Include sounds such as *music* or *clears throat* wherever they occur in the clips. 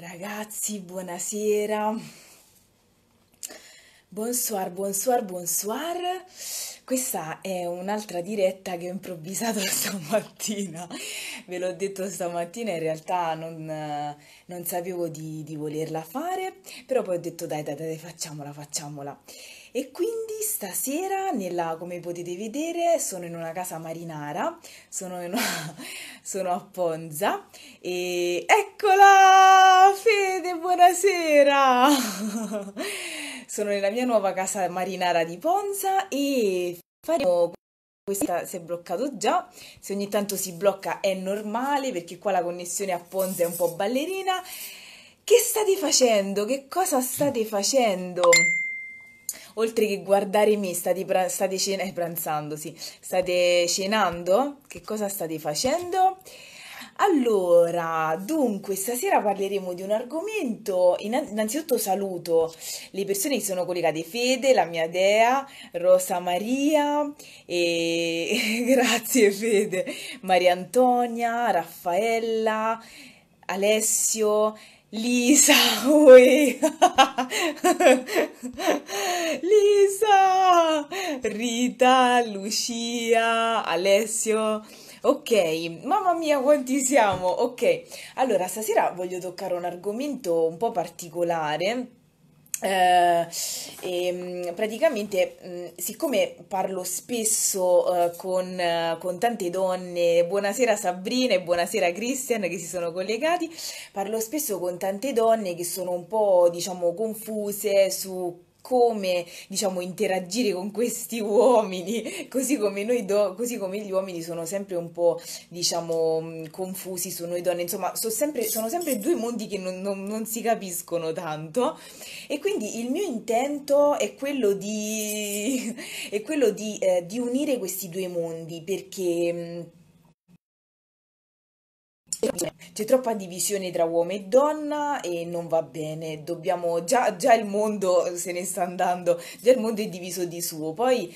Ragazzi, buonasera. Bonsoir, bonsoir, bonsoir. Questa è un'altra diretta che ho improvvisato *laughs* stamattina. Ve l'ho detto stamattina, in realtà non, non sapevo di, di, volerla fare, però poi ho detto dai, dai, dai, facciamola, facciamola. E quindi stasera, nella, come potete vedere, sono in una casa marinara, sono, una, *laughs* sono a Ponza e eccola! Fede, buonasera! *laughs* sono nella mia nuova casa marinara di Ponza e faremo questa si è bloccato già, se ogni tanto si blocca è normale perché qua la connessione a Ponza è un po' ballerina. Che state facendo? Che cosa state facendo? oltre che guardare me, state, pra- state cena- eh, pranzando, sì. state cenando? Che cosa state facendo? Allora, dunque, stasera parleremo di un argomento. Innanzitutto saluto le persone che sono collegate, Fede, la mia dea, Rosa Maria, e... *laughs* grazie Fede, Maria Antonia, Raffaella, Alessio, Lisa, ui. Lisa, Rita, Lucia, Alessio. Ok, mamma mia quanti siamo. Ok, allora stasera voglio toccare un argomento un po' particolare eh, e, ehm, praticamente, siccome parlo spesso eh, con, con, tante donne, buonasera Sabrina e buonasera Christian che si sono collegati, parlo spesso con tante donne che sono un po' diciamo confuse su come diciamo, interagire con questi uomini, così come, noi do, così come gli uomini sono sempre un po' diciamo, confusi su noi donne, insomma sono sempre, sono sempre due mondi che non, non, non si capiscono tanto e quindi il mio intento è quello di, *laughs* è quello di, eh, di unire questi due mondi perché c'è troppa divisione tra uomo e donna e non va bene, dobbiamo, già, già, il mondo se ne sta andando, già il mondo è diviso di suo, poi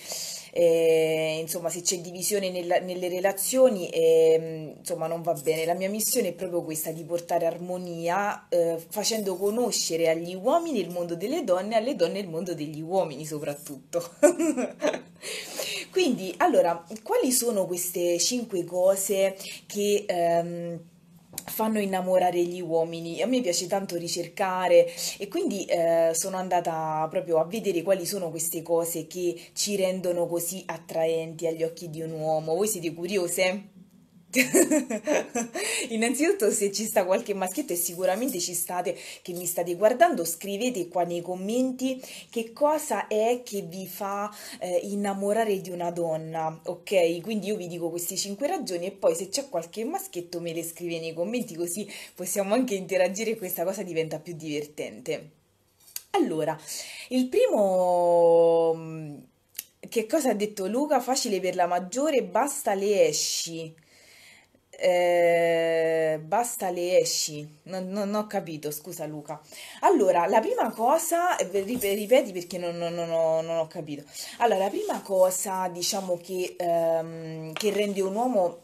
eh, insomma se c'è divisione nella, nelle relazioni eh, insomma non va bene, la mia missione è proprio questa di portare armonia eh, facendo conoscere agli uomini il mondo delle donne e alle donne il mondo degli uomini soprattutto. *laughs* Quindi allora quali sono queste cinque cose che... Ehm, fanno innamorare gli uomini. A me piace tanto ricercare e quindi eh, sono andata proprio a vedere quali sono queste cose che ci rendono così attraenti agli occhi di un uomo. Voi siete curiose? *laughs* Innanzitutto, se ci sta qualche maschietto, e sicuramente ci state che mi state guardando, scrivete qua nei commenti che cosa è che vi fa eh, innamorare di una donna, ok? Quindi io vi dico queste 5 ragioni e poi se c'è qualche maschietto me le scrive nei commenti, così possiamo anche interagire e questa cosa diventa più divertente. Allora, il primo mm, che cosa ha detto Luca? Facile per la maggiore, basta le esci. Eh, basta le esci, non, non, ho capito, scusa Luca. Allora, la prima cosa, eh, ripeti perché non, non, non ho, ho, capito. Allora, la prima cosa, diciamo, che, ehm, che rende un uomo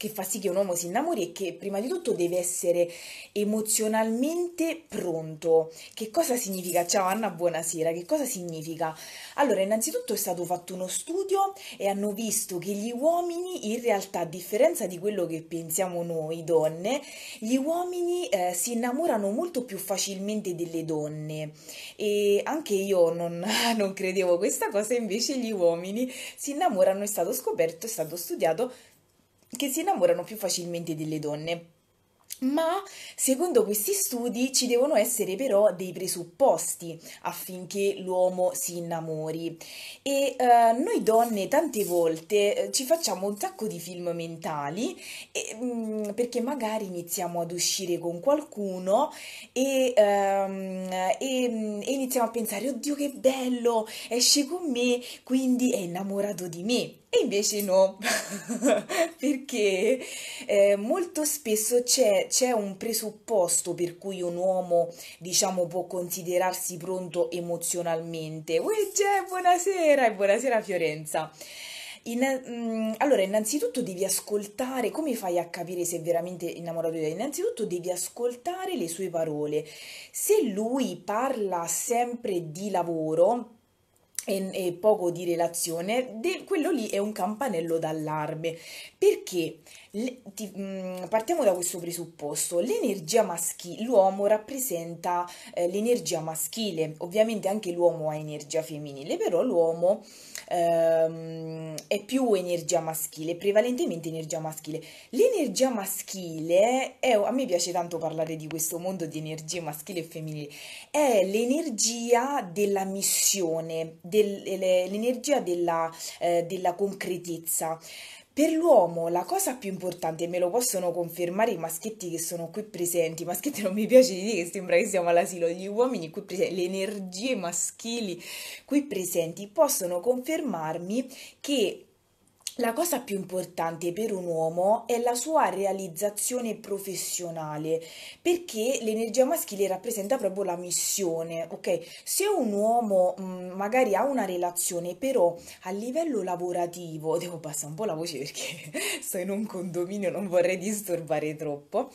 che fa sì che un uomo si innamori e che prima di tutto deve essere emozionalmente pronto. Che cosa significa? Ciao Anna, buonasera. Che cosa significa? Allora, innanzitutto è stato fatto uno studio e hanno visto che gli uomini, in realtà, a differenza di quello che pensiamo noi donne, gli uomini eh, si innamorano molto più facilmente delle donne. E anche io non, *laughs* non credevo questa cosa, invece gli uomini si innamorano, è stato scoperto, è stato studiato che si innamorano più facilmente delle donne. Ma secondo questi studi ci devono essere però dei presupposti affinché l'uomo si innamori e eh, noi donne tante volte eh, ci facciamo un sacco di film mentali e, mh, mm, perché magari iniziamo ad uscire con qualcuno e, um, e, mm, e iniziamo a pensare oddio che bello esce con me quindi è innamorato di me e invece no, *laughs* perché eh, molto spesso c'è, c'è, un presupposto per cui un uomo, diciamo, può considerarsi pronto emozionalmente. c'è, buonasera e buonasera Fiorenza. In, mm, allora, innanzitutto devi ascoltare, come fai a capire se è veramente innamorato di te? Innanzitutto devi ascoltare le sue parole. Se lui parla sempre di lavoro, e, poco di relazione, de, quello lì è un campanello d'allarme perché le, ti, mh, mm, partiamo da questo presupposto, l'energia maschile, l'uomo rappresenta eh, l'energia maschile, ovviamente anche l'uomo ha energia femminile, però l'uomo ehm, è più energia maschile, prevalentemente energia maschile. L'energia maschile, è, a me piace tanto parlare di questo mondo di energie maschile e femminile, è l'energia della missione, del, l'energia della, eh, della concretezza. Per l'uomo la cosa più importante, e me lo possono confermare i maschietti che sono qui presenti, maschietti non mi piace di dire che sembra che siamo all'asilo, gli uomini qui presenti, le energie maschili qui presenti possono confermarmi che la cosa più importante per un uomo è la sua realizzazione professionale, perché l'energia maschile rappresenta proprio la missione, ok? Se un uomo mh, mm, magari ha una relazione, però a livello lavorativo, devo passare un po' la voce perché *laughs* sto in un condominio, non vorrei disturbare troppo.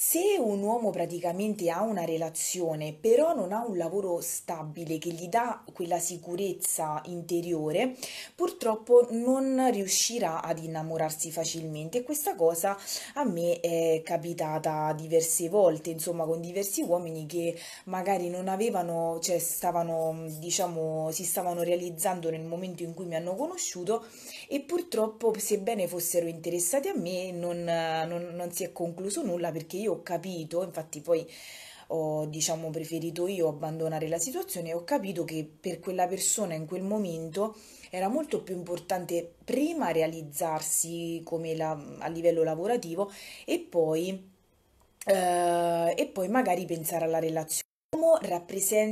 Se un uomo praticamente ha una relazione, però non ha un lavoro stabile che gli dà quella sicurezza interiore, purtroppo non riuscirà ad innamorarsi facilmente. questa cosa a me è capitata diverse volte, insomma, con diversi uomini che magari non avevano, cioè stavano, diciamo, si stavano realizzando nel momento in cui mi hanno conosciuto e purtroppo sebbene fossero interessati a me non, non, non si è concluso nulla perché io ho capito, infatti poi ho diciamo preferito io abbandonare la situazione ho capito che per quella persona in quel momento era molto più importante prima realizzarsi come la, a livello lavorativo e poi, eh, e poi magari pensare alla relazione.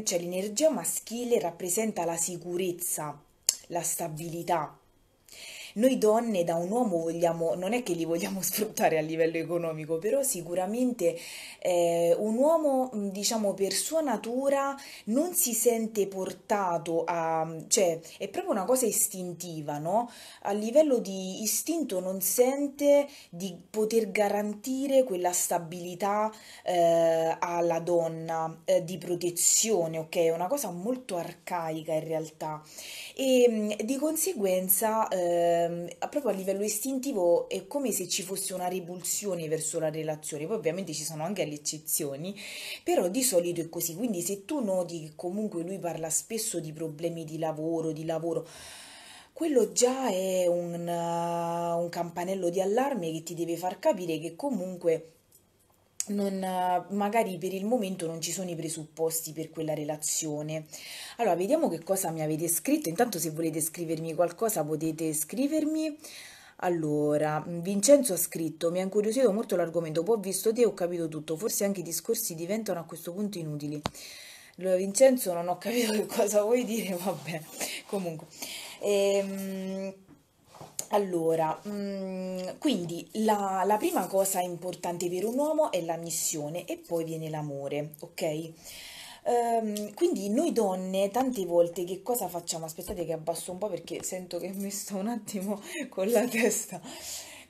Cioè l'energia maschile rappresenta la sicurezza, la stabilità, noi donne da un uomo vogliamo, non è che li vogliamo *laughs* sfruttare a livello economico, però sicuramente eh, un uomo, mm, diciamo, per sua natura non si sente portato a... cioè è proprio una cosa istintiva, no? A livello di istinto non sente di poter garantire quella stabilità eh, alla donna eh, di protezione, ok? È una cosa molto arcaica in realtà e mm, di conseguenza eh, ehm, proprio a livello istintivo è come se ci fosse una repulsione verso la relazione, poi ovviamente ci sono anche le eccezioni, però di solito è così, quindi se tu noti che comunque lui parla spesso di problemi di lavoro, di lavoro, quello già è un, uh, un campanello di allarme che ti deve far capire che comunque non, magari per il momento non ci sono i presupposti per quella relazione. Allora, vediamo che cosa mi avete scritto. Intanto, se volete scrivermi qualcosa, potete scrivermi. Allora, Vincenzo ha scritto: Mi ha incuriosito molto l'argomento. Poi ho visto te e ho capito tutto. Forse anche i discorsi diventano a questo punto inutili. Allora, Vincenzo, non ho capito *laughs* che cosa vuoi dire, vabbè, comunque. Ehm allora, mm, quindi la, la, prima cosa importante per un uomo è la missione e poi viene l'amore, ok? Ehm, quindi noi donne tante volte che cosa facciamo? Aspettate che abbasso un po' perché sento che mi sto un attimo con la testa.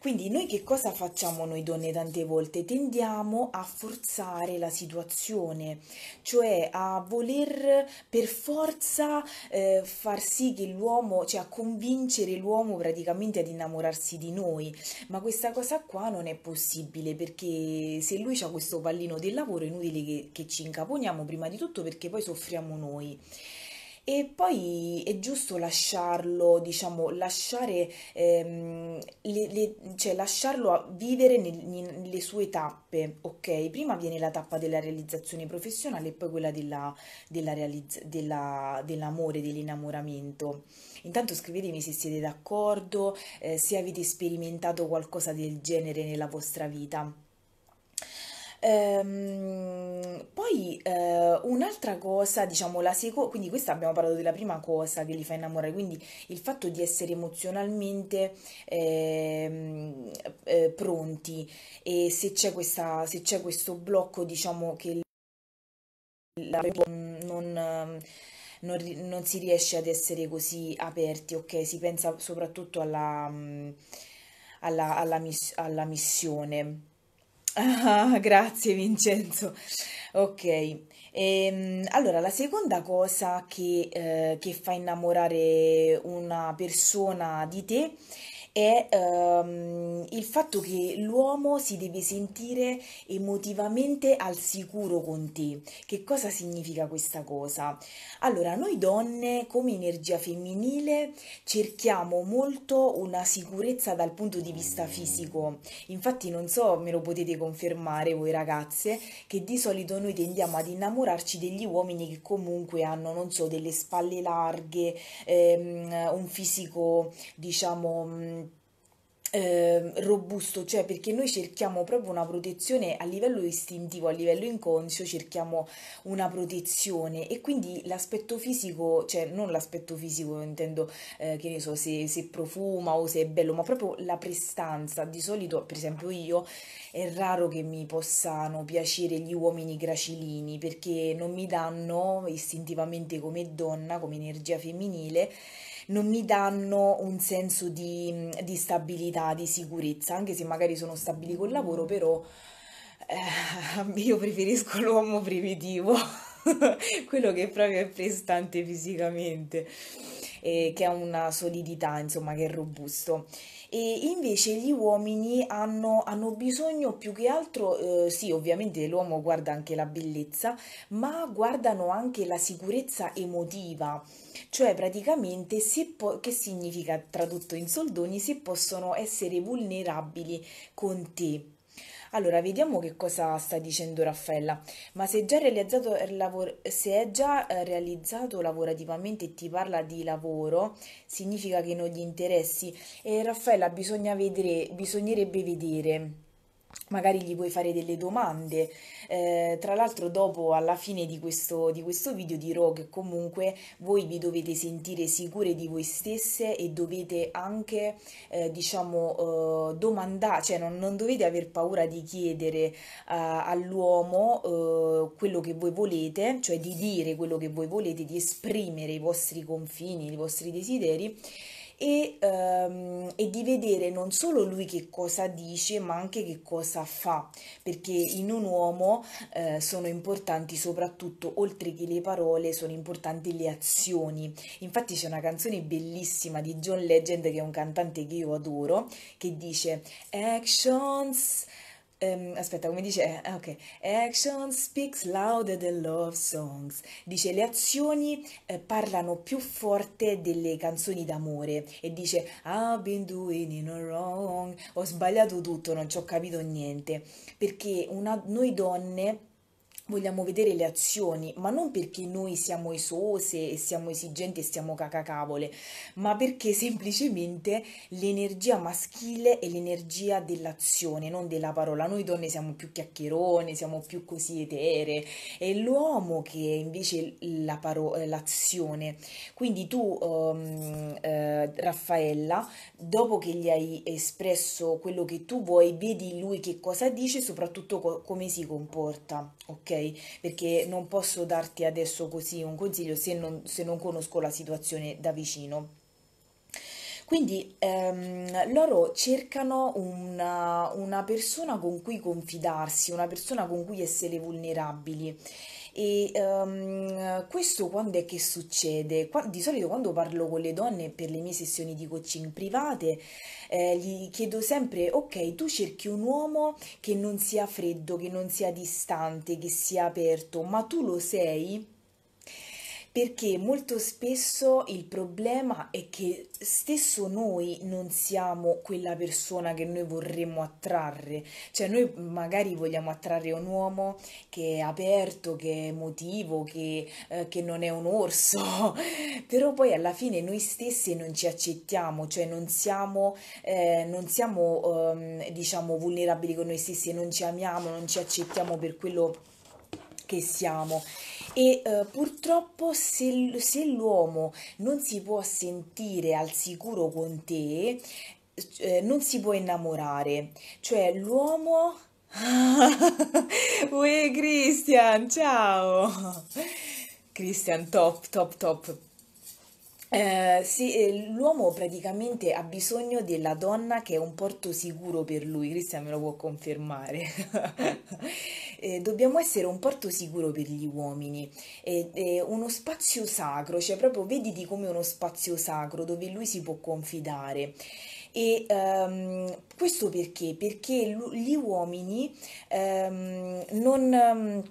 Quindi noi che cosa facciamo noi donne tante volte? Tendiamo a forzare la situazione, cioè a voler per forza eh, far sì che l'uomo, cioè a convincere l'uomo praticamente ad innamorarsi di noi, ma questa cosa qua non è possibile perché se lui ha questo pallino del lavoro è inutile che, che ci incaponiamo prima di tutto perché poi soffriamo noi. E poi è giusto lasciarlo, diciamo, lasciare, ehm, le, le, cioè lasciarlo vivere nel, nelle sue tappe, ok? Prima viene la tappa della realizzazione professionale e poi quella della, della realizz- della, dell'amore, dell'innamoramento. Intanto scrivetemi se siete d'accordo, eh, se avete sperimentato qualcosa del genere nella vostra vita. Ehm, poi eh, un'altra cosa, diciamo, la seconda, quindi questa abbiamo parlato della prima cosa che li fa innamorare, quindi il fatto di essere emozionalmente ehm, eh, pronti e se c'è, questa, se c'è questo blocco, diciamo, che la, non non, non, si riesce ad essere così aperti, ok? Si pensa soprattutto alla, mm, alla, alla, miss, alla missione. Ah, grazie Vincenzo. Ok, Ehm, allora la seconda cosa che, eh, che fa innamorare una persona di te è ehm, il fatto che l'uomo si deve sentire emotivamente al sicuro con te. Che cosa significa questa cosa? Allora, noi donne come energia femminile cerchiamo molto una sicurezza dal punto di vista fisico. Infatti non so, me lo potete confermare voi ragazze, che di solito noi tendiamo ad innamorarci degli uomini che comunque hanno, non so, delle spalle larghe, ehm, un fisico, diciamo, mm, eh, robusto, cioè perché noi cerchiamo proprio una protezione a livello istintivo, a livello inconscio, cerchiamo una protezione e quindi l'aspetto fisico, cioè non l'aspetto fisico, intendo eh, che ne so se, se profuma o se è bello, ma proprio la prestanza. Di solito, per esempio, io è raro che mi possano piacere gli uomini gracilini perché non mi danno istintivamente come donna, come energia femminile non mi danno un senso di, di stabilità, di sicurezza, anche se magari sono stabili col lavoro, però eh, *laughs* io preferisco l'uomo primitivo, *laughs* quello che proprio è prestante fisicamente, e che ha una solidità, insomma, che è robusto e invece gli uomini hanno, hanno bisogno più che altro, eh, sì ovviamente l'uomo guarda anche la bellezza, ma guardano anche la sicurezza emotiva, cioè praticamente se po- che significa tradotto in soldoni, se possono essere vulnerabili con te. Allora, vediamo che cosa sta dicendo Raffaella. Ma se, già realizzato, eh, se è già eh, realizzato lavorativamente e ti parla di lavoro, significa che non gli interessi. E Raffaella, bisogna vedere, bisognerebbe vedere magari gli puoi fare delle domande. Eh, tra l'altro dopo alla fine di questo, di questo, video dirò che comunque voi vi dovete sentire sicure di voi stesse e dovete anche eh, diciamo eh, domandare, cioè non, non, dovete aver paura di chiedere eh, all'uomo eh, quello che voi volete, cioè di dire quello che voi volete, di esprimere i vostri confini, i vostri desideri e, ehm, e di vedere non solo lui che cosa dice ma anche che cosa fa, perché in un uomo eh, sono importanti soprattutto, oltre che le parole, sono importanti le azioni. Infatti c'è una canzone bellissima di John Legend, che è un cantante che io adoro, che dice Actions ehm, aspetta, come dice? Eh, ok. Action speaks louder than love songs. Dice le azioni eh, parlano più forte delle canzoni d'amore e dice I've been doing it wrong. Ho sbagliato tutto, non ci ho capito niente, perché una, noi donne vogliamo vedere le azioni, ma non perché noi siamo esose e siamo esigenti e siamo cacacavole, ma perché semplicemente l'energia maschile è l'energia dell'azione, non della parola. Noi donne siamo più chiacchierone, siamo più così etere, è l'uomo che è invece la paro- l'azione. Quindi tu, um, eh, Raffaella, dopo che gli hai espresso quello che tu vuoi, vedi lui che cosa dice e soprattutto co- come si comporta, ok? Perché non posso darti adesso così un consiglio se non, se non conosco la situazione da vicino. Quindi ehm, loro cercano una, una persona con cui confidarsi, una persona con cui essere vulnerabili e um, questo quando è che succede? Qua, di solito quando parlo con le donne per le mie sessioni di coaching private, eh, gli chiedo sempre, ok, tu cerchi un uomo che non sia freddo, che non sia distante, che sia aperto, ma tu lo sei? perché molto spesso il problema è che stesso noi non siamo quella persona che noi vorremmo attrarre, cioè noi magari vogliamo attrarre un uomo che è aperto, che è emotivo, che, eh, che non è un orso, *laughs* però poi alla fine noi stessi non ci accettiamo, cioè non siamo, eh, non siamo eh, diciamo vulnerabili con noi stessi, non ci amiamo, non ci accettiamo per quello che che siamo e eh, purtroppo se, se l'uomo non si può sentire al sicuro con te, eh, non si può innamorare, cioè l'uomo... *laughs* Uè Cristian, ciao! Cristian, top, top, top. Eh, sì, eh, l'uomo praticamente ha bisogno della donna che è un porto sicuro per lui, Cristian me lo può confermare. *laughs* eh, dobbiamo essere un porto sicuro per gli uomini, eh, eh, uno spazio sacro, cioè proprio vediti come uno spazio sacro dove lui si può confidare. E ehm, questo perché? Perché gli uomini ehm, non ehm,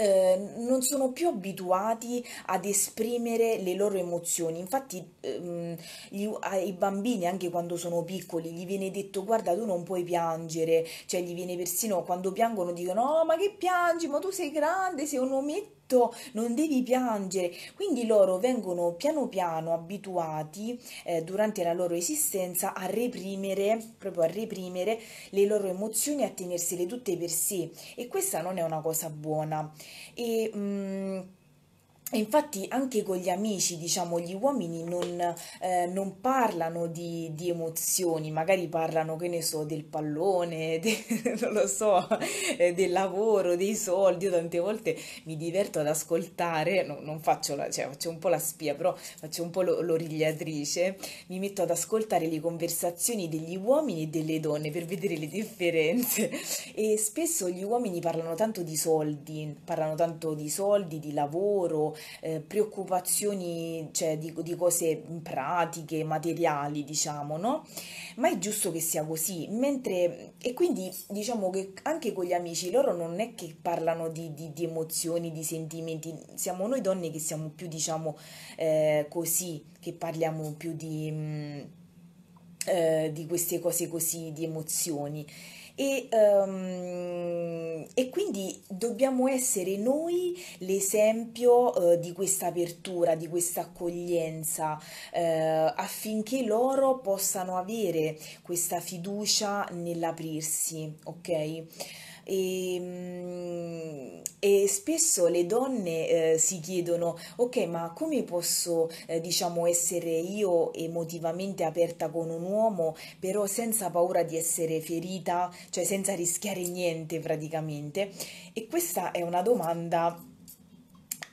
Ehm, non sono più abituati ad esprimere le loro emozioni. Infatti, ehm, gli, ai bambini, anche quando sono piccoli, gli viene detto: Guarda, tu non puoi piangere. Cioè, gli viene persino quando piangono, dicono: oh, ma che piangi? Ma tu sei grande, sei un ometto fatto, non devi piangere. Quindi loro vengono piano piano abituati eh, durante la loro esistenza a reprimere, proprio a reprimere le loro emozioni, a tenersele tutte per sé e questa non è una cosa buona. E, mh, mm, Infatti anche con gli amici, diciamo, gli uomini non, eh, non parlano di, di, emozioni, magari parlano, che ne so, del pallone, *laughs* de, non lo so, eh, del lavoro, dei soldi. Io tante volte mi diverto ad ascoltare, no, non faccio, la, cioè, faccio un po' la spia, però faccio un po' l'origliatrice, mi metto ad ascoltare le conversazioni degli uomini e delle donne per vedere le differenze. E spesso gli uomini parlano tanto di soldi, parlano tanto di soldi, di lavoro, eh, preoccupazioni cioè, di, di, cose pratiche, materiali, diciamo, no? Ma è giusto che sia così, mentre e quindi diciamo che anche con gli amici loro non è che parlano di, di, di emozioni, di sentimenti, siamo noi donne che siamo più, diciamo, eh, così, che parliamo più di... Mh, mm, eh, di queste cose così, di emozioni e, um, e quindi dobbiamo essere noi l'esempio eh, di questa apertura, di questa accoglienza eh, affinché loro possano avere questa fiducia nell'aprirsi, ok? E, ehm, e spesso le donne eh, si chiedono, ok, ma come posso, eh, diciamo, essere io emotivamente aperta con un uomo, però senza paura di essere ferita, cioè senza rischiare niente praticamente? E questa è una domanda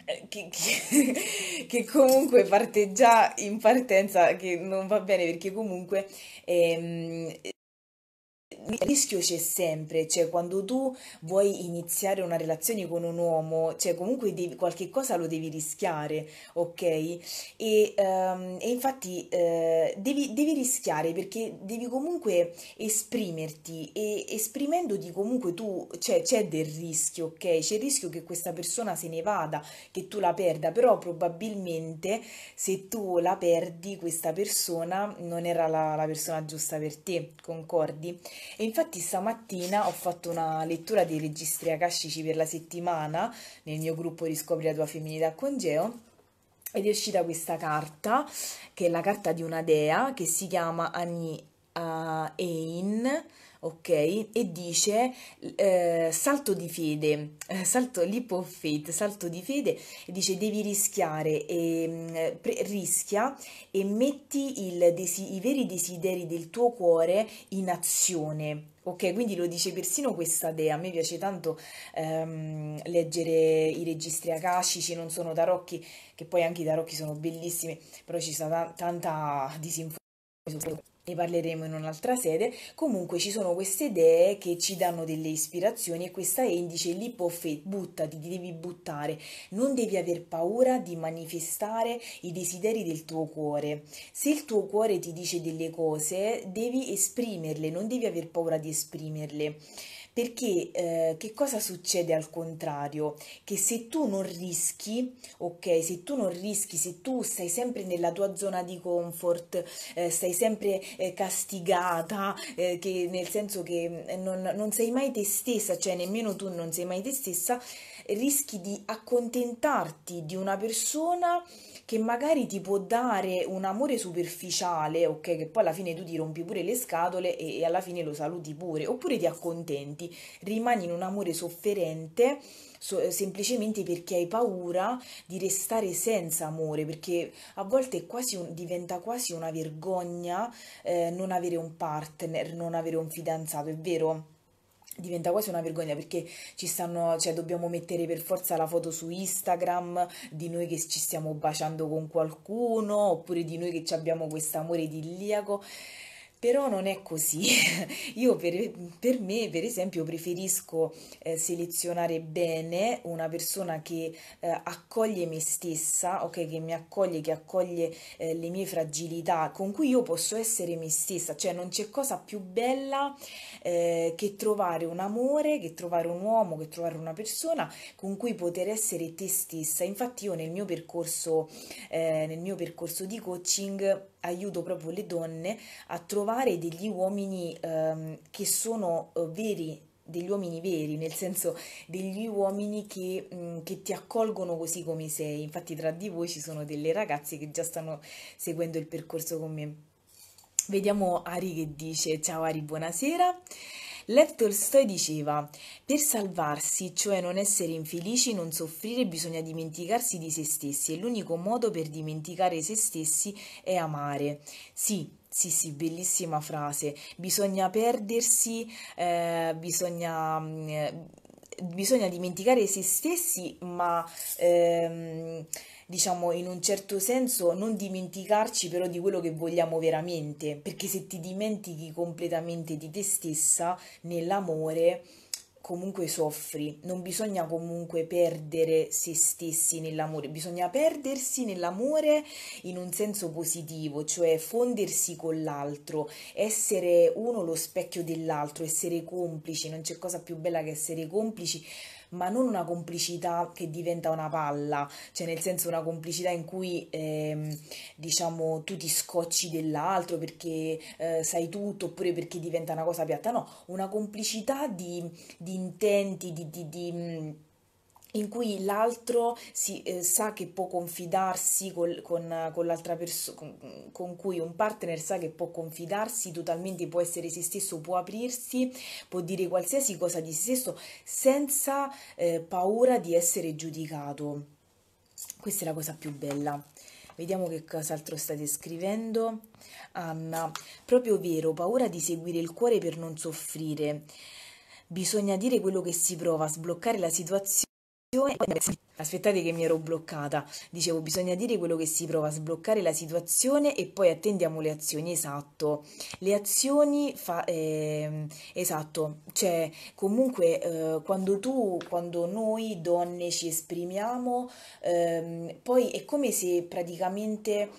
eh, che, *laughs* che, che, comunque parte già in partenza che non va bene perché comunque ehm, il rischio c'è sempre, cioè quando tu vuoi iniziare una relazione con un uomo, cioè comunque devi, qualche cosa lo devi rischiare, ok? E, um, e infatti uh, devi, devi, rischiare perché devi comunque esprimerti e esprimendoti comunque tu, cioè c'è del rischio, ok? C'è il rischio che questa persona se ne vada, che tu la perda, però probabilmente se tu la perdi questa persona non era la, la persona giusta per te, concordi? E infatti stamattina ho fatto una lettura dei registri akashici per la settimana nel mio gruppo Riscopri la tua femminilità con Geo ed è uscita questa carta che è la carta di una dea che si chiama Ani uh, Ein ok? E dice eh, salto di fede, eh, salto leap of faith, salto di fede, e dice devi rischiare, e, mm, pre, rischia e metti il, desi, i veri desideri del tuo cuore in azione. Ok, quindi lo dice persino questa dea. A me piace tanto ehm, leggere i registri akashici, non sono tarocchi, che poi anche i tarocchi sono bellissimi, però ci sta ta- tanta disinformazione ne parleremo in un'altra sede, comunque ci sono queste idee che ci danno delle ispirazioni e questa E dice lì pofè, buttati, ti devi buttare, non devi aver paura di manifestare i desideri del tuo cuore. Se il tuo cuore ti dice delle cose, devi esprimerle, non devi aver paura di esprimerle. Perché eh, che cosa succede al contrario? Che se tu non rischi, ok, se tu non rischi, se tu stai sempre nella tua zona di comfort, eh, stai sempre eh, castigata, eh, che, nel senso che eh, non, non sei mai te stessa, cioè nemmeno tu non sei mai te stessa, rischi di accontentarti di una persona che magari ti può dare un amore superficiale, ok, che poi alla fine tu ti rompi pure le scatole e, e alla fine lo saluti pure, oppure ti accontenti, rimani in un amore sofferente so, semplicemente perché hai paura di restare senza amore, perché a volte quasi un, diventa quasi una vergogna eh, non avere un partner, non avere un fidanzato, è vero? diventa quasi una vergogna perché ci stanno, cioè dobbiamo mettere per forza la foto su Instagram di noi che ci stiamo baciando con qualcuno oppure di noi che abbiamo questo amore idilliaco però non è così. *laughs* Io per, per me, per esempio, preferisco eh, selezionare bene una persona che eh, accoglie me stessa, ok, che mi accoglie, che accoglie eh, le mie fragilità, con cui io posso essere me stessa, cioè non c'è cosa più bella eh, che trovare un amore, che trovare un uomo, che trovare una persona con cui poter essere te stessa. Infatti io nel mio percorso eh, nel mio percorso di coaching aiuto proprio le donne a trovare degli uomini ehm, che sono eh, veri degli uomini veri, nel senso degli uomini che, mh, mm, che, ti accolgono così come sei. Infatti tra di voi ci sono delle ragazze che già stanno seguendo il percorso con me. Vediamo Ari che dice ciao Ari, buonasera. Lev Tolstoi diceva: Per salvarsi, cioè non essere infelici, non soffrire, bisogna dimenticarsi di se stessi e l'unico modo per dimenticare se stessi è amare. Sì, sì, sì, bellissima frase. Bisogna perdersi, eh, bisogna. Mm, eh, bisogna dimenticare se stessi, ma ehm, diciamo in un certo senso non dimenticarci però di quello che vogliamo veramente, perché se ti dimentichi completamente di te stessa nell'amore, comunque soffri, non bisogna comunque perdere se stessi nell'amore, bisogna perdersi nell'amore in un senso positivo, cioè fondersi con l'altro, essere uno lo specchio dell'altro, essere complici, non c'è cosa più bella che essere complici ma non una complicità che diventa una palla, cioè nel senso una complicità in cui ehm, diciamo tu ti scocci dell'altro perché eh, sai tutto oppure perché diventa una cosa piatta, no, una complicità di, di intenti, di, di, di mm, in cui l'altro si, eh, sa che può confidarsi col, con, con, l'altra persona, con, con, cui un partner sa che può confidarsi totalmente, può essere se stesso, può aprirsi, può dire qualsiasi cosa di se stesso senza eh, paura di essere giudicato. Questa è la cosa più bella. Vediamo che cos'altro state scrivendo. Anna, proprio vero, paura di seguire il cuore per non soffrire. Bisogna dire quello che si prova, sbloccare la situazione. Aspettate che mi ero bloccata. Dicevo, bisogna dire quello che si prova, sbloccare la situazione e poi attendiamo le azioni. Esatto. Le azioni fa... Eh, esatto. Cioè, comunque, eh, quando tu, quando noi donne ci esprimiamo, ehm, poi è come se praticamente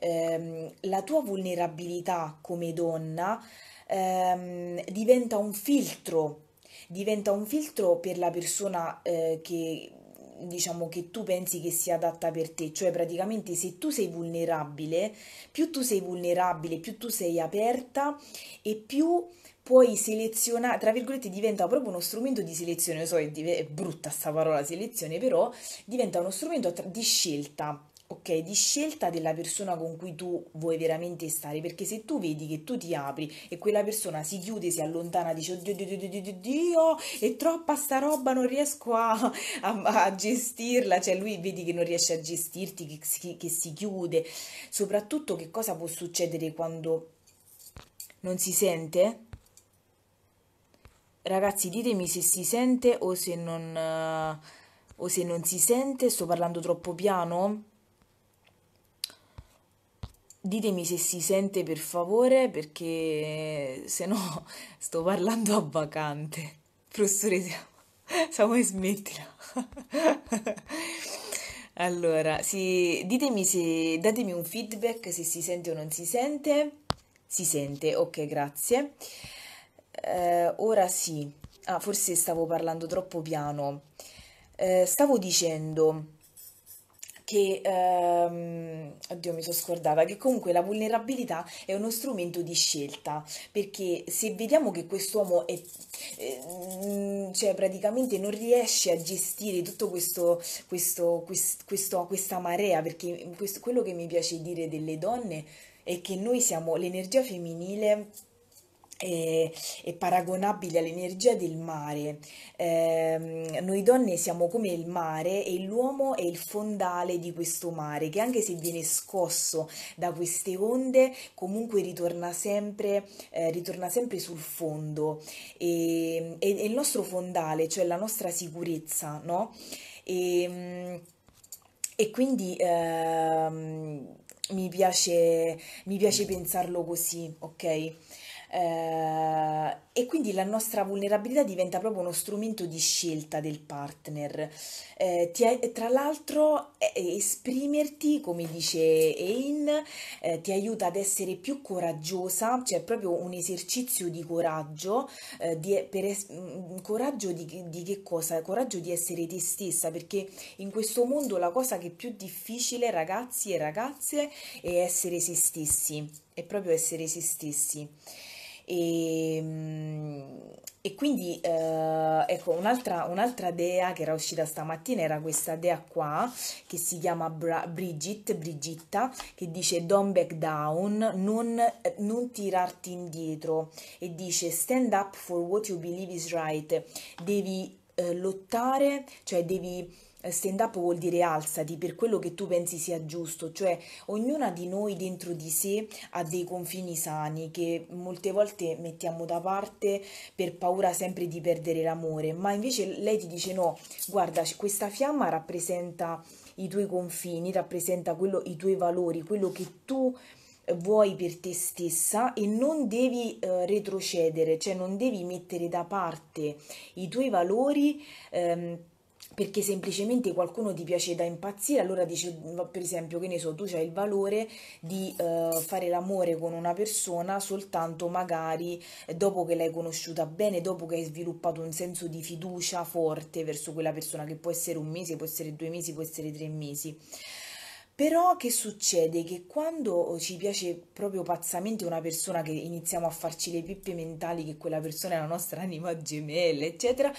ehm, la tua vulnerabilità come donna ehm, diventa un filtro diventa un filtro per la persona eh, che diciamo che tu pensi che sia adatta per te, cioè praticamente se tu sei vulnerabile, più tu sei vulnerabile, più tu sei aperta e più puoi selezionare, tra virgolette diventa proprio uno strumento di selezione, lo so è, è brutta sta parola selezione, però diventa uno strumento di scelta ok, di scelta della persona con cui tu vuoi veramente stare, perché se tu vedi che tu ti apri e quella persona si chiude, si allontana, dice oddio, oddio, oddio, oddio, oddio è troppa sta roba, non riesco a, a, a, gestirla, cioè lui vedi che non riesce a gestirti, che, che, che si chiude, soprattutto che cosa può succedere quando non si sente? Ragazzi, ditemi se si sente o se non, o se non si sente, sto parlando troppo piano? Ditemi se si sente per favore perché eh, se no *laughs* sto parlando a vacante. Professore, *laughs* se vuoi e smettila. *laughs* allora, sì, ditemi se, datemi un feedback se si sente o non si sente. Si sente, ok, grazie. Eh, ora sì. Ah, forse stavo parlando troppo piano. Eh, stavo dicendo che, ehm, oddio mi sono scordata, che comunque la vulnerabilità è uno strumento di scelta, perché se vediamo che quest'uomo è, eh, mm, cioè praticamente non riesce a gestire tutto questo, questo, quest, questo questa marea, perché questo, quello che mi piace dire delle donne è che noi siamo l'energia femminile è, è paragonabile all'energia del mare. Eh, noi donne siamo come il mare e l'uomo è il fondale di questo mare che anche se viene scosso da queste onde comunque ritorna sempre, eh, ritorna sempre sul fondo. E, è, è, il nostro fondale, cioè la nostra sicurezza, no? E, ehm, e quindi... Eh, mi piace, mi piace pensarlo così, ok? Uh, e quindi la nostra vulnerabilità diventa proprio uno strumento di scelta del partner. Eh, ti, tra l'altro eh, esprimerti, come dice Ein, eh, ti aiuta ad essere più coraggiosa, cioè proprio un esercizio di coraggio, eh, di, es- mm, coraggio di, di che cosa? Coraggio di essere te stessa, perché in questo mondo la cosa che è più difficile, ragazzi e ragazze, è essere se stessi, è proprio essere se stessi. E, ehm, e quindi eh, ecco un'altra, un'altra, dea che era uscita stamattina era questa dea qua che si chiama Bra- Brigitte, Brigitta, che dice don't back down, non, non tirarti indietro e dice stand up for what you believe is right, devi eh, lottare, cioè devi eh, stand up vuol dire alzati per quello che tu pensi sia giusto, cioè ognuna di noi dentro di sé ha dei confini sani che molte volte mettiamo da parte per paura sempre di perdere l'amore, ma invece lei ti dice no, guarda, questa fiamma rappresenta i tuoi confini, rappresenta quello, i tuoi valori, quello che tu eh, vuoi per te stessa e non devi eh, retrocedere, cioè non devi mettere da parte i tuoi valori. Ehm, perché semplicemente qualcuno ti piace da impazzire, allora dici, per esempio, che ne so, tu c'hai il valore di eh, fare l'amore con una persona soltanto magari eh, dopo che l'hai conosciuta bene, dopo che hai sviluppato un senso di fiducia forte verso quella persona, che può essere un mese, può essere due mesi, può essere tre mesi. Però che succede? Che quando oh, ci piace proprio pazzamente una persona, che iniziamo a farci le pippe mentali che quella persona è la nostra anima gemella, eccetera,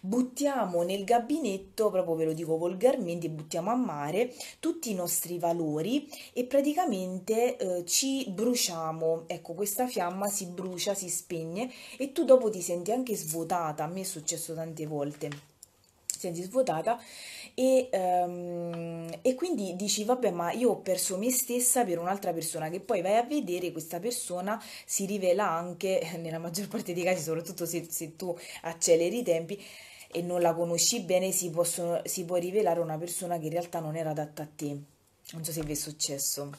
buttiamo nel gabinetto, proprio ve lo dico volgarmente, buttiamo a mare tutti i nostri valori e praticamente eh, ci bruciamo. Ecco, questa fiamma si brucia, si spegne e tu dopo ti senti anche svuotata. A me è successo tante volte. Senti svuotata e, um, e quindi dici vabbè ma io ho perso me stessa per un'altra persona che poi vai a vedere questa persona si rivela anche *laughs* nella maggior parte dei casi soprattutto se, se tu acceleri i tempi e non la conosci bene si, possono, si può rivelare una persona che in realtà non era adatta a te non so se vi è successo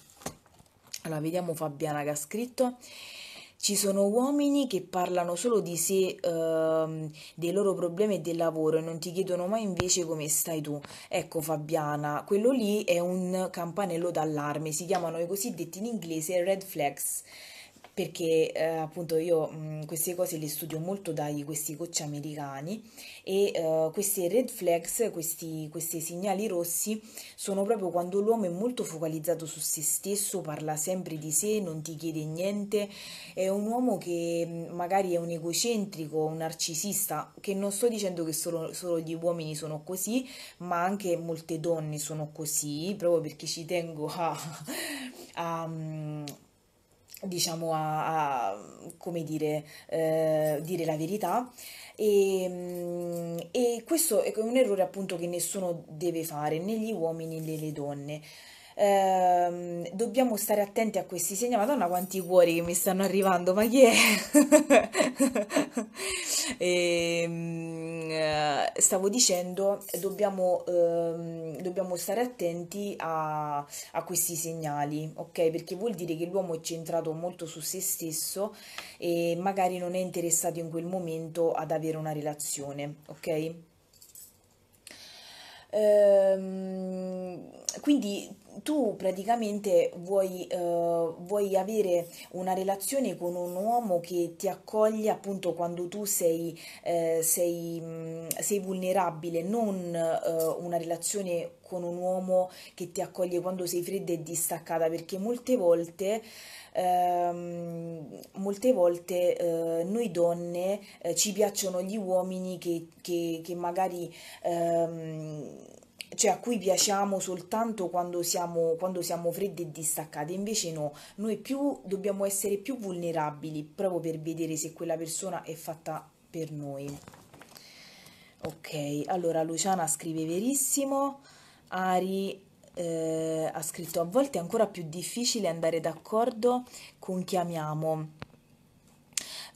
allora vediamo Fabiana che ha scritto ci sono uomini che parlano solo di sé, ehm, dei loro problemi e del lavoro e non ti chiedono mai invece come stai tu. Ecco Fabiana, quello lì è un campanello d'allarme, si chiamano i cosiddetti in inglese red flags perché eh, appunto io mh, mm, queste cose le studio molto dai questi coach americani e eh, questi red flags, questi, questi segnali rossi sono proprio quando l'uomo è molto focalizzato su se stesso, parla sempre di sé, non ti chiede niente, è un uomo che mm, magari è un egocentrico, un narcisista, che non sto dicendo che solo, solo gli uomini sono così, ma anche molte donne sono così, proprio perché ci tengo a, *laughs* a mm, diciamo a, a come dire, eh, dire la verità e, mm, e questo è un errore appunto che nessuno deve fare né gli uomini né le donne eh, dobbiamo stare attenti a questi segni. Madonna, quanti cuori che mi stanno arrivando, ma chi è? *laughs* e, ehm, eh, stavo dicendo, dobbiamo, eh, dobbiamo stare attenti a, a, questi segnali, ok? Perché vuol dire che l'uomo è centrato molto su se stesso e magari non è interessato in quel momento ad avere una relazione, ok? Ehm, quindi tu praticamente vuoi, eh, vuoi, avere una relazione con un uomo che ti accoglie appunto quando tu sei, eh, sei, mm, sei vulnerabile, non eh, una relazione con un uomo che ti accoglie quando sei fredda e distaccata, perché molte volte, ehm, molte volte eh, noi donne eh, ci piacciono gli uomini che, che, che magari ehm, cioè a cui piacciamo soltanto quando siamo, quando siamo freddi e distaccati, invece no, noi più dobbiamo essere più vulnerabili proprio per vedere se quella persona è fatta per noi. Ok, allora Luciana scrive verissimo, Ari eh, ha scritto a volte è ancora più difficile andare d'accordo con chi amiamo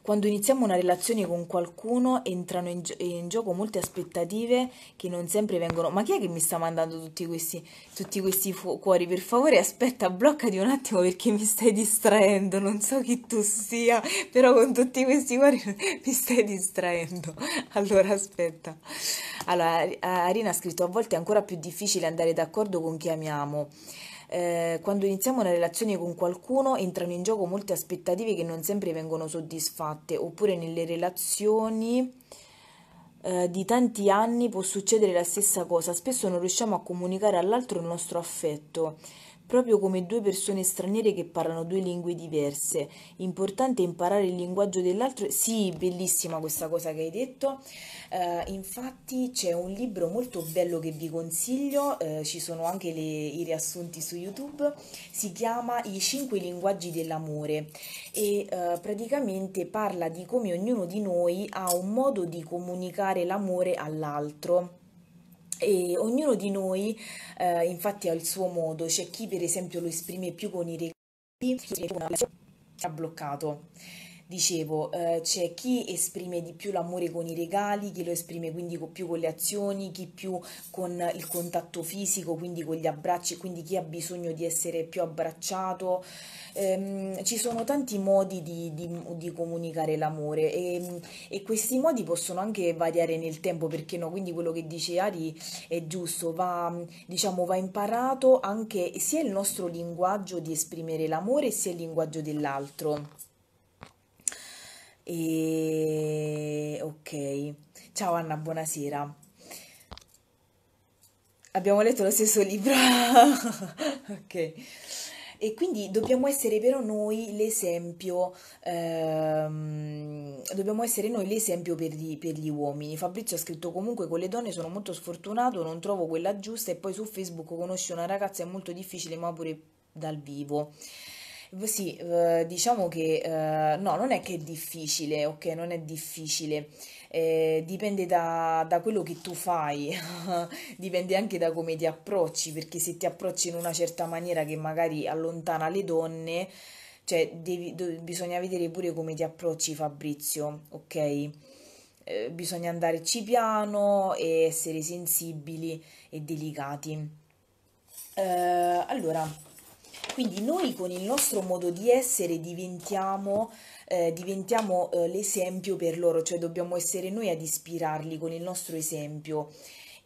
quando iniziamo una relazione con qualcuno entrano in, gi- in, gioco molte aspettative che non sempre vengono. Ma chi è che mi sta mandando tutti questi, tutti questi fu- cuori? Per favore, aspetta, bloccati un attimo perché mi stai distraendo. Non so chi tu sia, però con tutti questi cuori *laughs* mi stai distraendo. *laughs* Allora, aspetta. Allora, Arina ha scritto: A volte è ancora più difficile andare d'accordo con chi amiamo eh, quando iniziamo una relazione con qualcuno entrano in gioco molte aspettative che non sempre vengono soddisfatte, oppure nelle relazioni eh, di tanti anni può succedere la stessa cosa, spesso non riusciamo a comunicare all'altro il nostro affetto proprio come due persone straniere che parlano due lingue diverse. Importante imparare il linguaggio dell'altro. Sì, bellissima questa cosa che hai detto. Eh, infatti c'è un libro molto bello che vi consiglio, eh, ci sono anche le, i riassunti su YouTube, si chiama I cinque linguaggi dell'amore e eh, praticamente parla di come ognuno di noi ha un modo di comunicare l'amore all'altro. E ognuno di noi eh, infatti ha il suo modo, c'è chi per esempio lo esprime più con i regali, chi ha bloccato dicevo, eh, c'è chi esprime di più l'amore con i regali, chi lo esprime quindi con, più con le azioni, chi più con il contatto fisico, quindi con gli abbracci, quindi chi ha bisogno di essere più abbracciato. Eh, ci sono tanti modi di, di, di comunicare l'amore e, e, questi modi possono anche variare nel tempo, perché no? Quindi quello che dice Ari è giusto, va, diciamo, va imparato anche sia il nostro linguaggio di esprimere l'amore sia il linguaggio dell'altro. E ok. Ciao Anna, buonasera. Abbiamo letto lo stesso libro. *laughs* ok. E quindi dobbiamo essere però noi l'esempio, ehm, dobbiamo essere noi l'esempio per gli, per gli, uomini. Fabrizio ha scritto comunque con le donne sono molto sfortunato, non trovo quella giusta e poi su Facebook conosci una ragazza è molto difficile ma pure dal vivo. Sì, diciamo che eh, no, non è che è difficile, ok, non è difficile, eh, dipende da, da quello che tu fai, *laughs* dipende anche da come ti approcci, perché se ti approcci in una certa maniera che magari allontana le donne, cioè devi, do, bisogna vedere pure come ti approcci Fabrizio, ok? Eh, bisogna andarci piano e essere sensibili e delicati. Eh, allora, quindi noi con il nostro modo di essere diventiamo, eh, diventiamo eh, l'esempio per loro, cioè dobbiamo essere noi ad ispirarli con il nostro esempio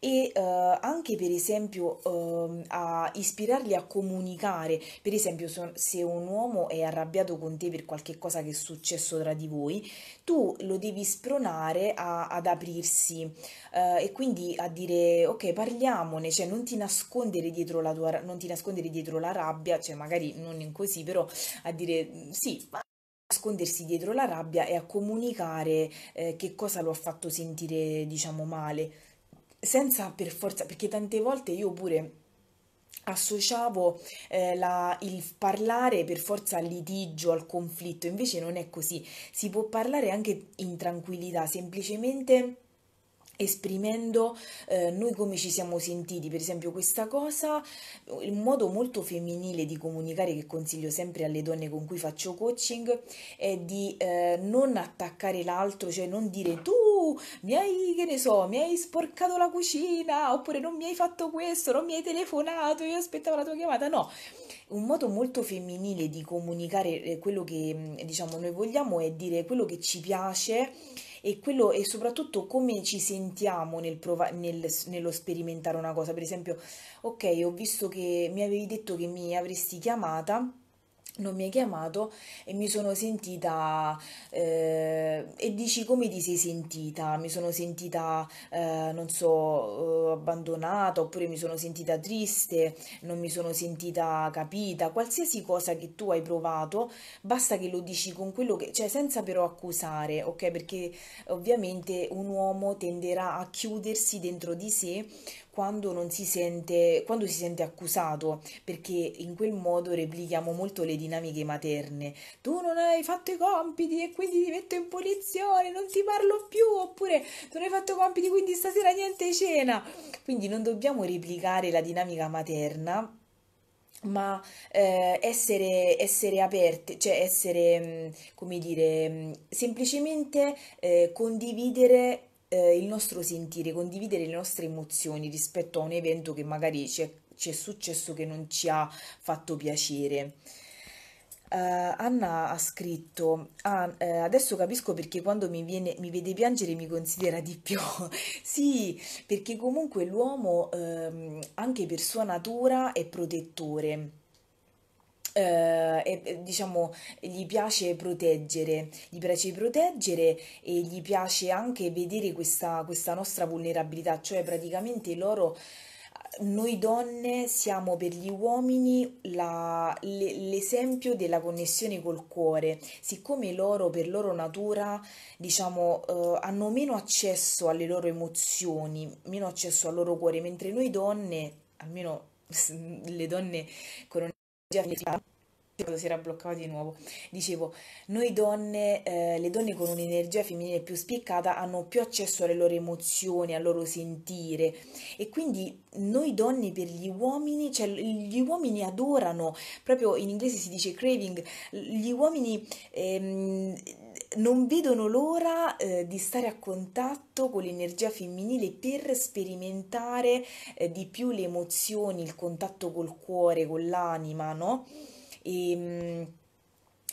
e uh, anche per esempio uh, a ispirarli a comunicare, per esempio se un uomo è arrabbiato con te per qualche cosa che è successo tra di voi, tu lo devi spronare a, ad aprirsi uh, e quindi a dire ok parliamone, cioè non ti nascondere dietro la tua, non ti nascondere dietro la rabbia, cioè magari non in così, però a dire mm, sì, ma nascondersi dietro la rabbia e a comunicare eh, che cosa lo ha fatto sentire, diciamo, male senza per forza, perché tante volte io pure associavo eh, la, il parlare per forza al litigio, al conflitto, invece non è così, si può parlare anche in tranquillità, semplicemente esprimendo eh, noi come ci siamo sentiti, per esempio questa cosa, un modo molto femminile di comunicare che consiglio sempre alle donne con cui faccio coaching è di eh, non attaccare l'altro, cioè non dire tu mi hai, che ne so, mi hai sporcato la cucina, oppure non mi hai fatto questo, non mi hai telefonato, io aspettavo la tua chiamata, no. Un modo molto femminile di comunicare eh, quello che mm, diciamo noi vogliamo è dire quello che ci piace e, quello, e soprattutto come ci sentiamo nel prova- nel, nello sperimentare una cosa. Per esempio, ok, ho visto che mi avevi detto che mi avresti chiamata non mi hai chiamato e mi sono sentita eh, e dici come ti sei sentita mi sono sentita eh, non so eh, abbandonata oppure mi sono sentita triste non mi sono sentita capita qualsiasi cosa che tu hai provato basta che lo dici con quello che cioè senza però accusare ok perché ovviamente un uomo tenderà a chiudersi dentro di sé quando non si sente, quando si sente accusato, perché in quel modo replichiamo molto le dinamiche materne. Tu non hai fatto i compiti e quindi ti metto in punizione, non ti parlo più, oppure tu non hai fatto i compiti quindi stasera niente cena. Quindi non dobbiamo replicare la dinamica materna ma eh, essere, essere, aperte, cioè essere, mm, come dire, mm, semplicemente eh, condividere eh, il nostro sentire, condividere le nostre emozioni rispetto a un evento che magari ci è, ci è successo che non ci ha fatto piacere. Uh, Anna ha scritto: ah, uh, Adesso capisco perché quando mi, viene, mi, vede piangere mi considera di più. *laughs* sì, perché comunque l'uomo, uh, anche per sua natura, è protettore Uh, e, diciamo gli piace proteggere, gli piace proteggere e gli piace anche vedere questa, questa nostra vulnerabilità, cioè praticamente loro noi donne siamo per gli uomini la, le, l'esempio della connessione col cuore, siccome loro per loro natura diciamo eh, hanno meno accesso alle loro emozioni, meno accesso al loro cuore, mentre noi donne, almeno *laughs* le donne con quando si era bloccata di nuovo, dicevo, noi donne, eh, le donne con un'energia femminile più spiccata hanno più accesso alle loro emozioni, al loro sentire e quindi noi donne per gli uomini, cioè gli uomini adorano, proprio in inglese si dice craving, gli uomini ehm, non vedono l'ora eh, di stare a contatto con l'energia femminile per sperimentare eh, di più le emozioni, il contatto col cuore, con l'anima, no? E, ehm,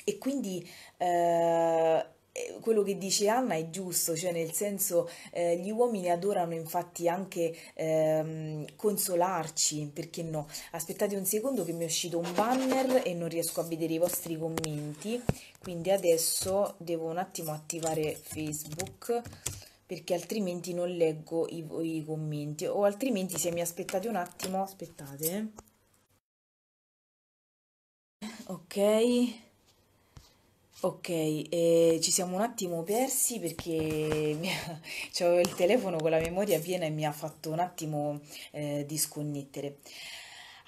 e quindi eh, eh, quello che dice Anna è giusto, cioè nel senso eh, gli uomini adorano infatti anche ehm, consolarci, perché no? Aspettate un secondo che mi è uscito un banner e non riesco a vedere i vostri commenti quindi adesso devo un attimo attivare facebook perché altrimenti non leggo i, i commenti o altrimenti se mi aspettate un attimo aspettate ok Ok, eh, ci siamo un attimo persi perché ho il telefono con la memoria piena e mi ha fatto un attimo eh, disconnettere.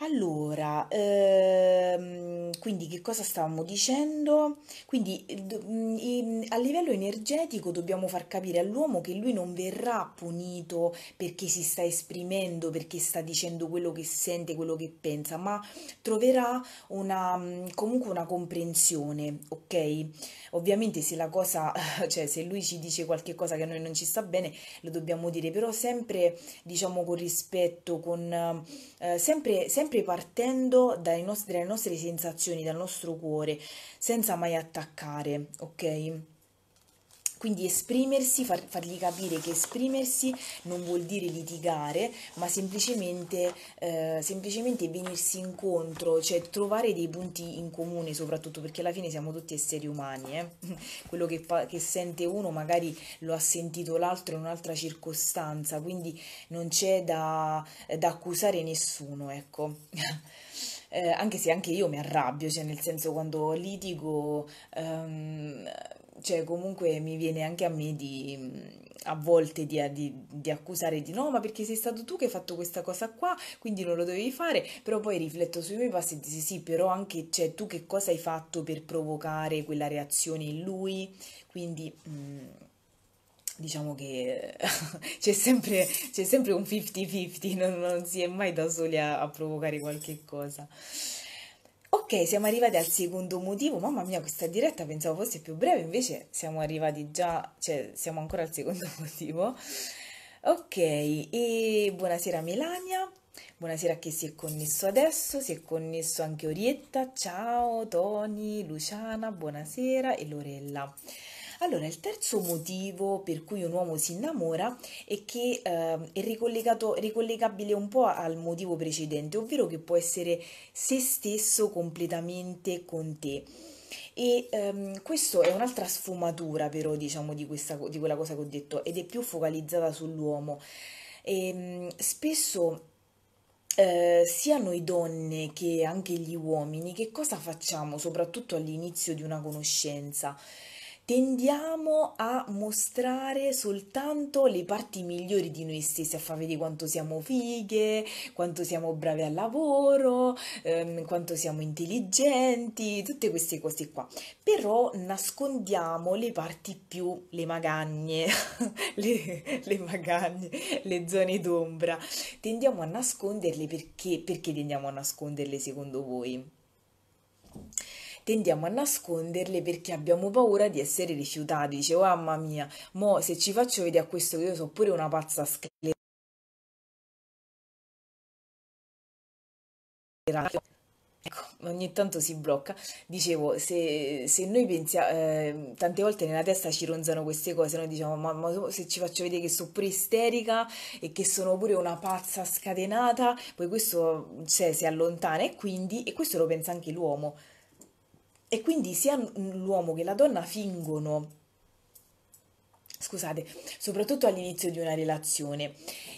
Allora, ehm, quindi che cosa stavamo dicendo? Quindi eh, mm, a livello energetico dobbiamo far capire all'uomo che lui non verrà punito perché si sta esprimendo, perché sta dicendo quello che sente, quello che pensa, ma troverà una, mm, comunque una comprensione, ok? Ovviamente se la cosa, *laughs* cioè se lui ci dice qualche cosa che a noi non ci sta bene, lo dobbiamo dire, però sempre diciamo con rispetto, con eh, sempre, sempre sempre partendo dai nostri, dalle nostre sensazioni, dal nostro cuore, senza mai attaccare, ok? Quindi esprimersi, far, fargli capire che esprimersi non vuol dire litigare, ma semplicemente, eh, semplicemente venirsi incontro, cioè trovare dei punti in comune soprattutto perché alla fine siamo tutti esseri umani, eh? *laughs* quello che, fa, che sente uno magari lo ha sentito l'altro in un'altra circostanza, quindi non c'è da, da accusare nessuno, ecco. *laughs* Eh, anche se anche io mi arrabbio, cioè nel senso quando litigo ehm, cioè comunque mi viene anche a me di a volte di, di, di, accusare di no, ma perché sei stato tu che hai fatto questa cosa qua, quindi non lo dovevi fare, però poi rifletto sui miei passi e dici sì, però anche cioè, tu che cosa hai fatto per provocare quella reazione in lui, quindi... Mm, diciamo che *laughs* c'è, sempre, c'è, sempre, un 50-50, non, non, si è mai da soli a, a provocare qualche cosa. Ok, siamo arrivati al secondo motivo. Mamma mia, questa diretta pensavo fosse più breve, invece siamo arrivati già, cioè siamo ancora al secondo *laughs* motivo. Ok, e buonasera Melania, buonasera a chi si è connesso adesso, si è connesso anche Orietta, ciao Toni, Luciana, buonasera e Lorella. Allora, il terzo motivo per cui un uomo si innamora è che eh, è ricollegabile un po' al motivo precedente, ovvero che può essere se stesso completamente con te. E ehm, questo è un'altra sfumatura però diciamo di, questa, di quella cosa che ho detto ed è più focalizzata sull'uomo. E, ehm, spesso eh, sia noi donne che anche gli uomini, che cosa facciamo soprattutto all'inizio di una conoscenza? tendiamo a mostrare soltanto le parti migliori di noi stessi, a far vedere quanto siamo fighe, quanto siamo brave al lavoro, ehm, quanto siamo intelligenti, tutte queste cose qua. Però nascondiamo le parti più, le magagne, *laughs* le, le magagne, le zone d'ombra. Tendiamo a nasconderle perché, perché tendiamo a nasconderle secondo voi? tendiamo a nasconderle perché abbiamo paura di essere rifiutati. Dice, oh, mamma mia, mo se ci faccio vedere a questo che io so pure una pazza sclera. Ecco, ogni tanto si blocca. Dicevo, se, se noi pensiamo, eh, tante volte nella testa ci ronzano queste cose, noi diciamo, ma, ma, se ci faccio vedere che sono pure isterica e che sono pure una pazza scatenata, poi questo cioè, si allontana e quindi, e questo lo pensa anche l'uomo. E quindi sia l'uomo che la donna fingono scusate, soprattutto all'inizio di una relazione.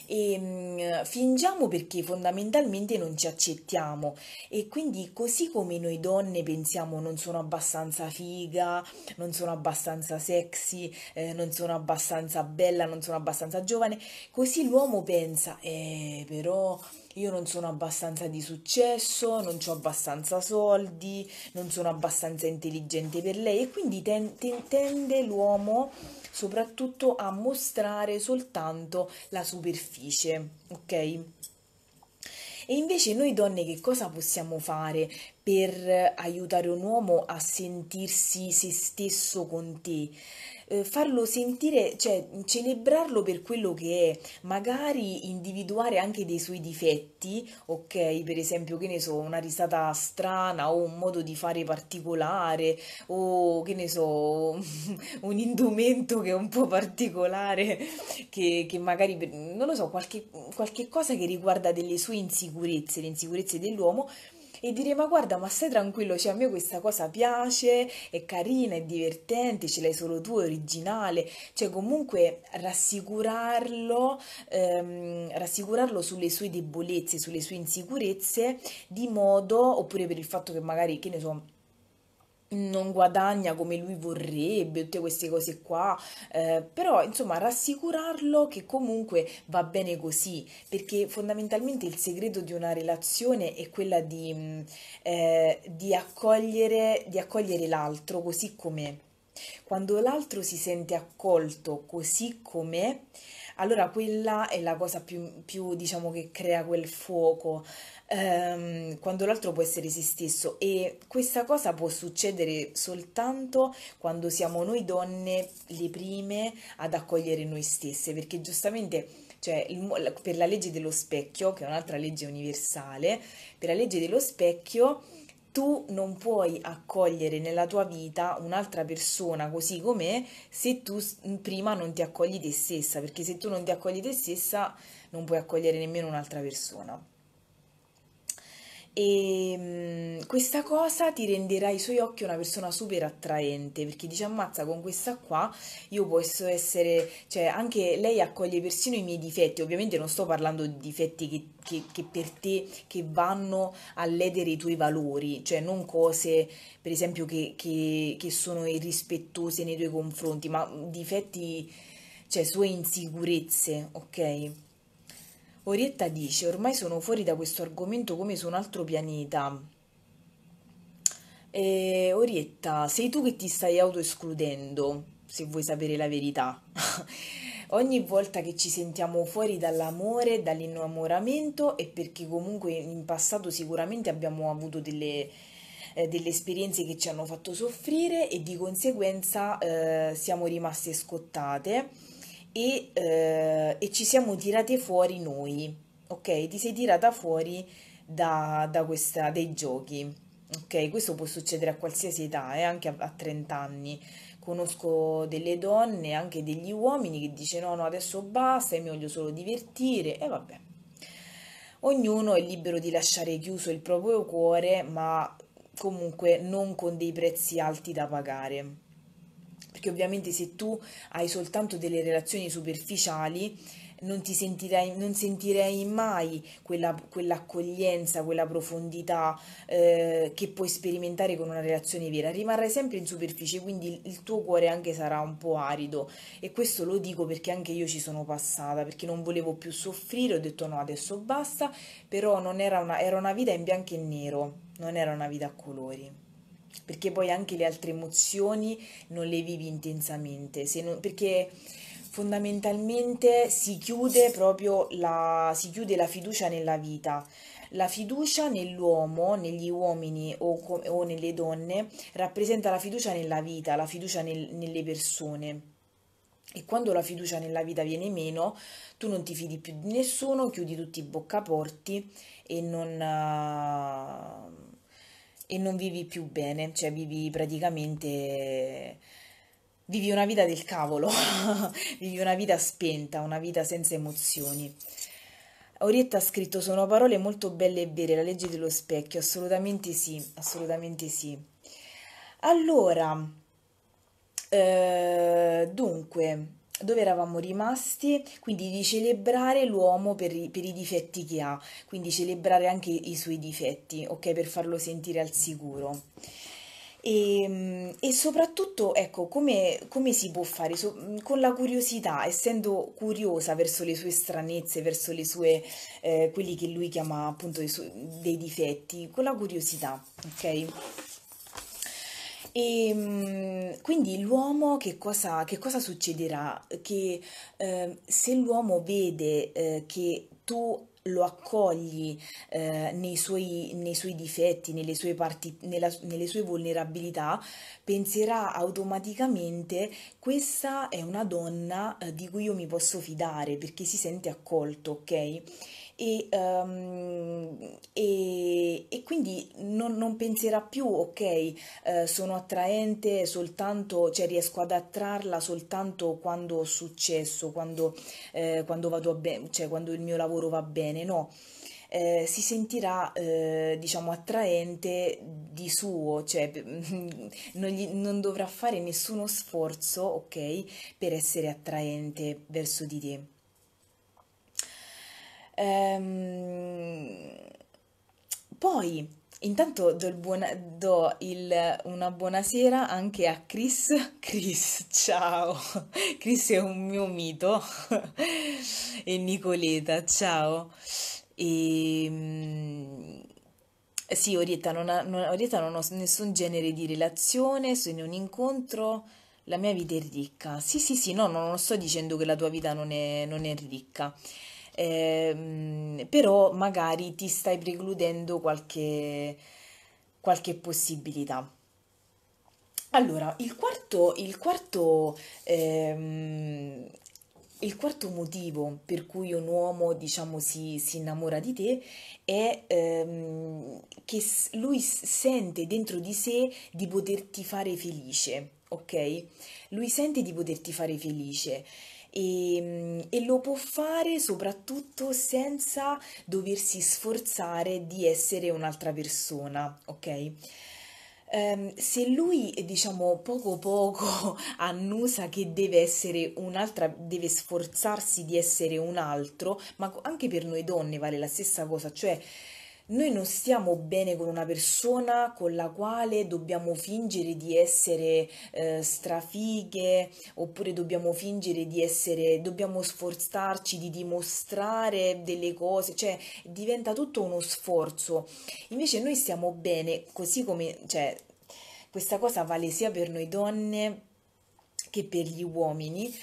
E, ehm, fingiamo perché fondamentalmente non ci accettiamo e quindi così come noi donne pensiamo non sono abbastanza figa, non sono abbastanza sexy, eh, non sono abbastanza bella, non sono abbastanza giovane, così l'uomo pensa, eh però io non sono abbastanza di successo, non ho abbastanza soldi, non sono abbastanza intelligente per lei e quindi ten- ten- tende l'uomo soprattutto a mostrare soltanto la superficie, ok? E invece noi donne che cosa possiamo fare per aiutare un uomo a sentirsi se stesso con te? eh, farlo sentire, cioè celebrarlo per quello che è, magari individuare anche dei suoi difetti, ok? Per esempio, che ne so, una risata strana o un modo di fare particolare o che ne so, *laughs* un indumento che è un po' particolare, che, che magari, non lo so, qualche, qualche cosa che riguarda delle sue insicurezze, le insicurezze dell'uomo e dire ma guarda ma stai tranquillo, cioè a me questa cosa piace, è carina, è divertente, ce l'hai solo tu, è originale, cioè comunque rassicurarlo, ehm, rassicurarlo sulle sue debolezze, sulle sue insicurezze di modo, oppure per il fatto che magari, che ne so, non guadagna come lui vorrebbe, tutte queste cose qua, eh, però insomma rassicurarlo che comunque va bene così, perché fondamentalmente il segreto di una relazione è quella di, mm, eh, di, accogliere, di accogliere l'altro così com'è. Quando l'altro si sente accolto così com'è, allora quella è la cosa più, più diciamo, che crea quel fuoco, ehm, quando l'altro può essere se stesso. E questa cosa può succedere soltanto quando siamo noi donne le prime ad accogliere noi stesse, perché giustamente... Cioè, il, per la legge dello specchio, che è un'altra legge universale, per la legge dello specchio tu non puoi accogliere nella tua vita un'altra persona così com'è se tu prima non ti accogli te stessa, perché se tu non ti accogli te stessa non puoi accogliere nemmeno un'altra persona. E ehm, questa cosa ti renderà ai suoi occhi una persona super attraente perché dice ammazza con questa qua io posso essere, cioè anche lei accoglie persino i miei difetti, ovviamente non sto parlando di difetti che, che, che per te che vanno a ledere i tuoi valori, cioè non cose per esempio che, che sono irrispettose nei tuoi confronti, ma difetti, cioè sue insicurezze, ok? Orietta dice, ormai sono fuori da questo argomento come su un altro pianeta. E Orietta, sei tu che ti stai autoescludendo, se vuoi sapere la verità. *laughs* Ogni volta che ci sentiamo fuori dall'amore, dall'innamoramento e perché comunque in passato sicuramente abbiamo avuto delle, eh, delle esperienze che ci hanno fatto soffrire e di conseguenza eh, siamo rimaste scottate e, eh, e, ci siamo tirate fuori noi, ok? Ti sei tirata fuori da, da questa, dai giochi, ok? Questo può succedere a qualsiasi età, eh, anche a, a 30 anni. Conosco delle donne, anche degli uomini che dicono no, no, adesso basta, io mi voglio solo divertire e vabbè. Ognuno è libero di lasciare chiuso il proprio cuore, ma comunque non con dei prezzi alti da pagare che ovviamente se tu hai soltanto delle relazioni superficiali non, ti sentirei, non sentirei mai quella, quell'accoglienza, quella profondità eh, che puoi sperimentare con una relazione vera. Rimarrai sempre in superficie, quindi il tuo cuore anche sarà un po' arido e questo lo dico perché anche io ci sono passata, perché non volevo più soffrire, ho detto no, adesso basta, però non era una, era una vita in bianco e nero, non era una vita a colori perché poi anche le altre emozioni non le vivi intensamente, non, perché fondamentalmente si chiude proprio la, si chiude la fiducia nella vita. La fiducia nell'uomo, negli uomini o, o, nelle donne rappresenta la fiducia nella vita, la fiducia nel, nelle persone. E quando la fiducia nella vita viene meno, tu non ti fidi più di nessuno, chiudi tutti i boccaporti e non... Uh e non vivi più bene, cioè vivi praticamente vivi una vita del cavolo, *laughs* vivi una vita spenta, una vita senza emozioni. Orietta ha scritto: Sono parole molto belle e vere, la legge dello specchio. Assolutamente sì, assolutamente sì. Allora, eh, dunque, dove eravamo rimasti, quindi di celebrare l'uomo per i, per i, difetti che ha, quindi celebrare anche i suoi difetti, ok, per farlo sentire al sicuro. E, ehm, e soprattutto, ecco, come, come, si può fare? So, con la curiosità, essendo curiosa verso le sue stranezze, verso le sue, eh, quelli che lui chiama appunto su- dei difetti, con la curiosità, ok? E ehm, quindi l'uomo che cosa, che cosa succederà? Che eh, se l'uomo vede eh, che tu lo accogli eh, nei, suoi, nei, suoi, difetti, nelle sue, parti, nella, nelle sue vulnerabilità, penserà automaticamente questa è una donna eh, di cui io mi posso fidare perché si sente accolto, ok? e, um, e, e quindi non, non, penserà più ok eh, sono attraente soltanto cioè riesco ad attrarla soltanto quando ho successo quando, eh, quando vado bene cioè quando il mio lavoro va bene no eh, si sentirà eh, diciamo attraente di suo, cioè *laughs* non, gli, non, dovrà fare nessuno sforzo, ok, per essere attraente verso di te. Ehm, poi, intanto do, buona, do il, una buonasera anche a Chris. *laughs* Chris, ciao! Chris è un mio mito. *laughs* e Nicoleta, ciao! E... Ehm, sì, Orietta non, ha, non, Orietta non ho nessun genere di relazione, sono in un incontro, la mia vita è ricca. Sì, sì, sì, no, non sto dicendo che la tua vita non è, non è ricca ehm, però magari ti stai precludendo qualche, qualche possibilità. Allora, il quarto, il quarto, ehm, il quarto motivo per cui un uomo, diciamo, si, si innamora di te è ehm, che lui sente dentro di sé di poterti fare felice, ok? Lui sente di poterti fare felice e, ehm, e lo può fare soprattutto senza doversi sforzare di essere un'altra persona, ok? Ehm, se lui, diciamo, poco poco *laughs* annusa che deve essere un'altra, deve sforzarsi di essere un altro, ma anche per noi donne vale la stessa cosa, cioè noi non stiamo bene con una persona con la quale dobbiamo fingere di essere eh, strafighe oppure dobbiamo fingere di essere, dobbiamo sforzarci di dimostrare delle cose, cioè diventa tutto uno sforzo. Invece noi stiamo bene così come, cioè, questa cosa vale sia per noi donne che per gli uomini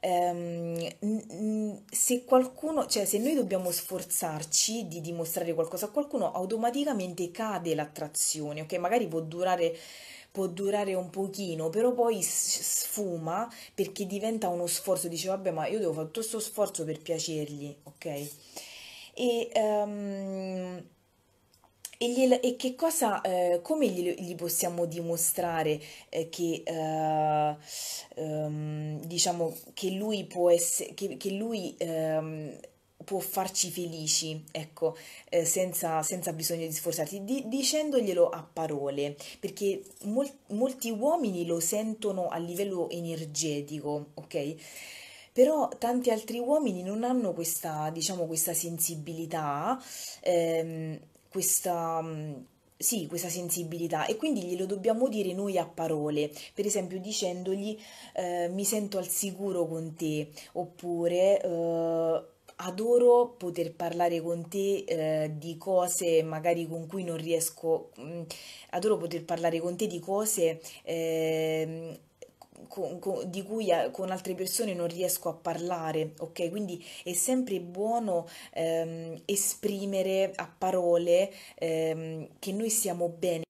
ehm, se qualcuno, cioè se noi dobbiamo sforzarci di dimostrare qualcosa a qualcuno, automaticamente cade l'attrazione, ok? Magari può durare può durare un pochino, però poi sfuma perché diventa uno sforzo, dice vabbè ma io devo fare tutto questo sforzo per piacergli, ok? E um, e, gliel- e che cosa, eh, come gli, gli possiamo dimostrare eh, che, eh, ehm, diciamo, che lui può essere, che, che lui ehm, può farci felici, ecco, eh, senza, senza, bisogno di sforzarsi, di, dicendoglielo a parole, perché mol, molti uomini lo sentono a livello energetico, ok? Però tanti altri uomini non hanno questa, diciamo, questa sensibilità ehm, questa, mm, sì, questa sensibilità e quindi glielo dobbiamo dire noi a parole, per esempio dicendogli eh, mi sento al sicuro con te oppure... Eh, adoro poter parlare con te eh, di cose magari con cui non riesco, mh, mm, adoro poter parlare con te di cose eh, con, con, di cui eh, con altre persone non riesco a parlare, ok? Quindi è sempre buono ehm, esprimere a parole ehm, che noi siamo bene.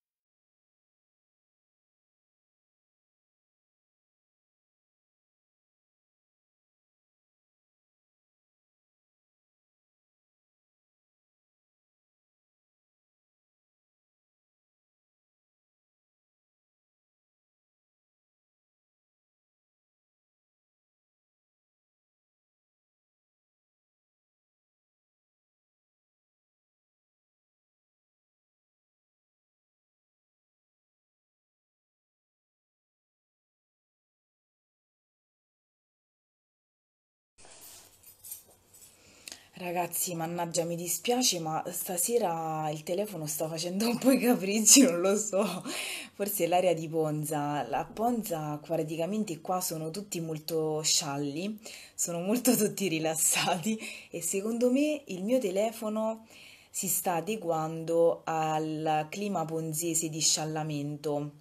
Ragazzi, mannaggia, mi dispiace, ma stasera il telefono sta facendo un po' i capricci, non lo so. Forse è l'area di Ponza. A Ponza, praticamente qua sono tutti molto scialli, sono molto *laughs* tutti rilassati e secondo me il mio telefono si sta adeguando al clima ponzese di sciallamento.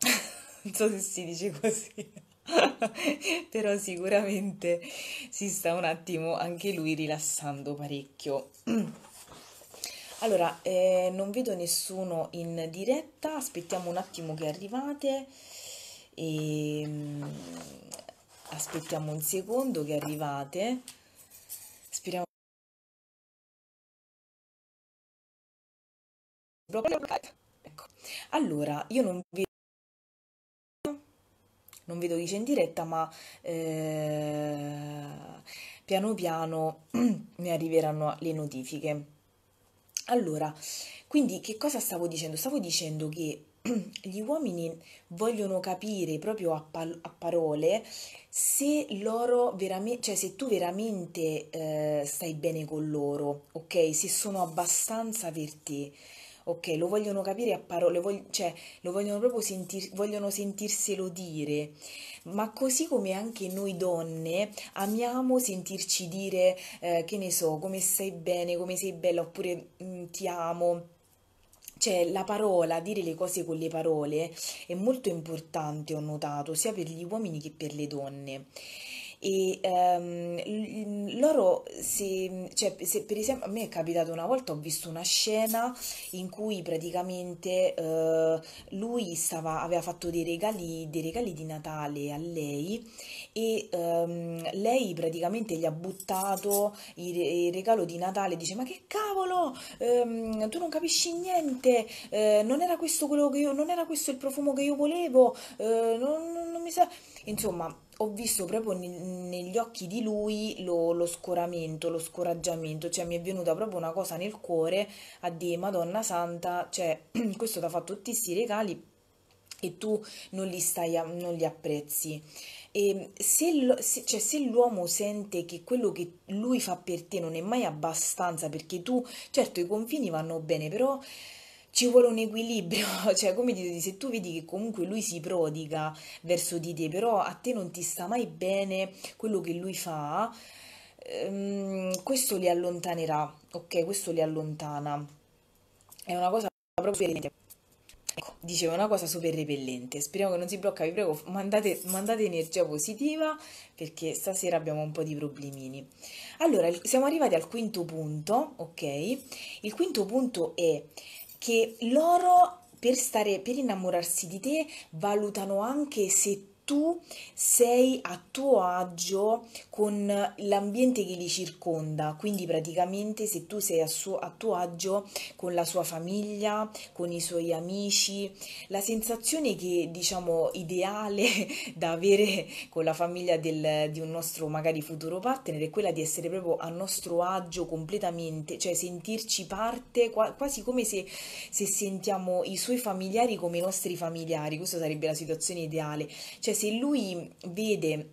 *laughs* non so se si dice così. *laughs* però sicuramente si sta un attimo anche lui rilassando parecchio. *clears throat* Allora, eh, non vedo nessuno in diretta, aspettiamo un attimo che arrivate e ehm, aspettiamo un secondo che arrivate. Speriamo Ecco. Allora, io non vedo non vedo do dice in diretta, ma eh, piano piano mi *clears throat* arriveranno le notifiche. Allora, quindi che cosa stavo dicendo? Stavo dicendo che *clears throat* gli uomini vogliono capire proprio a, pal- a parole se loro veramente, cioè se tu veramente eh, stai bene con loro, ok? Se sono abbastanza per te ok? Lo vogliono capire a parole, vog- cioè lo vogliono proprio sentir- vogliono sentirselo dire. Ma così come anche noi donne amiamo sentirci dire, eh, che ne so, come stai bene, come sei bella, oppure mm, ti amo. Cioè, la parola, dire le cose con le parole è molto importante, ho notato, sia per gli uomini che per le donne e ehm, loro si, cioè, se per esempio a me è capitato una volta ho visto una scena in cui praticamente eh, lui stava, aveva fatto dei regali, dei regali di Natale a lei e ehm, lei praticamente gli ha buttato il, il, regalo di Natale dice ma che cavolo ehm, tu non capisci niente eh, non era questo quello che io non era questo il profumo che io volevo eh, non, non, non mi sa Insomma, ho visto proprio negli occhi di lui lo, lo scoramento, lo scoraggiamento, cioè mi è venuta proprio una cosa nel cuore a dire Madonna Santa, cioè *clears throat* questo ti ha fatto tutti questi regali e tu non li, stai a, non li apprezzi. E se, se, cioè, se, l'uomo sente che quello che lui fa per te non è mai abbastanza, perché tu, certo i confini vanno bene, però ci vuole un equilibrio, *laughs* cioè come dire, se tu vedi che comunque lui si prodiga verso di te, però a te non ti sta mai bene quello che lui fa, ehm, questo li allontanerà, ok? Questo li allontana. È una cosa proprio repellente. Ecco, dicevo una cosa super repellente. Speriamo che non si blocca, vi prego, mandate, mandate energia positiva perché stasera abbiamo un po' di problemini. Allora, siamo arrivati al quinto punto, ok? Il quinto punto è che loro per, stare, per innamorarsi di te valutano anche se tu sei a tuo agio con l'ambiente che li circonda, quindi praticamente se tu sei a, suo, a tuo agio con la sua famiglia, con i suoi amici, la sensazione che diciamo ideale *laughs* da avere con la famiglia del, di un nostro magari futuro partner è quella di essere proprio a nostro agio completamente, cioè sentirci parte, quasi come se, se sentiamo i suoi familiari come i nostri familiari, questa sarebbe la situazione ideale, cioè se lui vede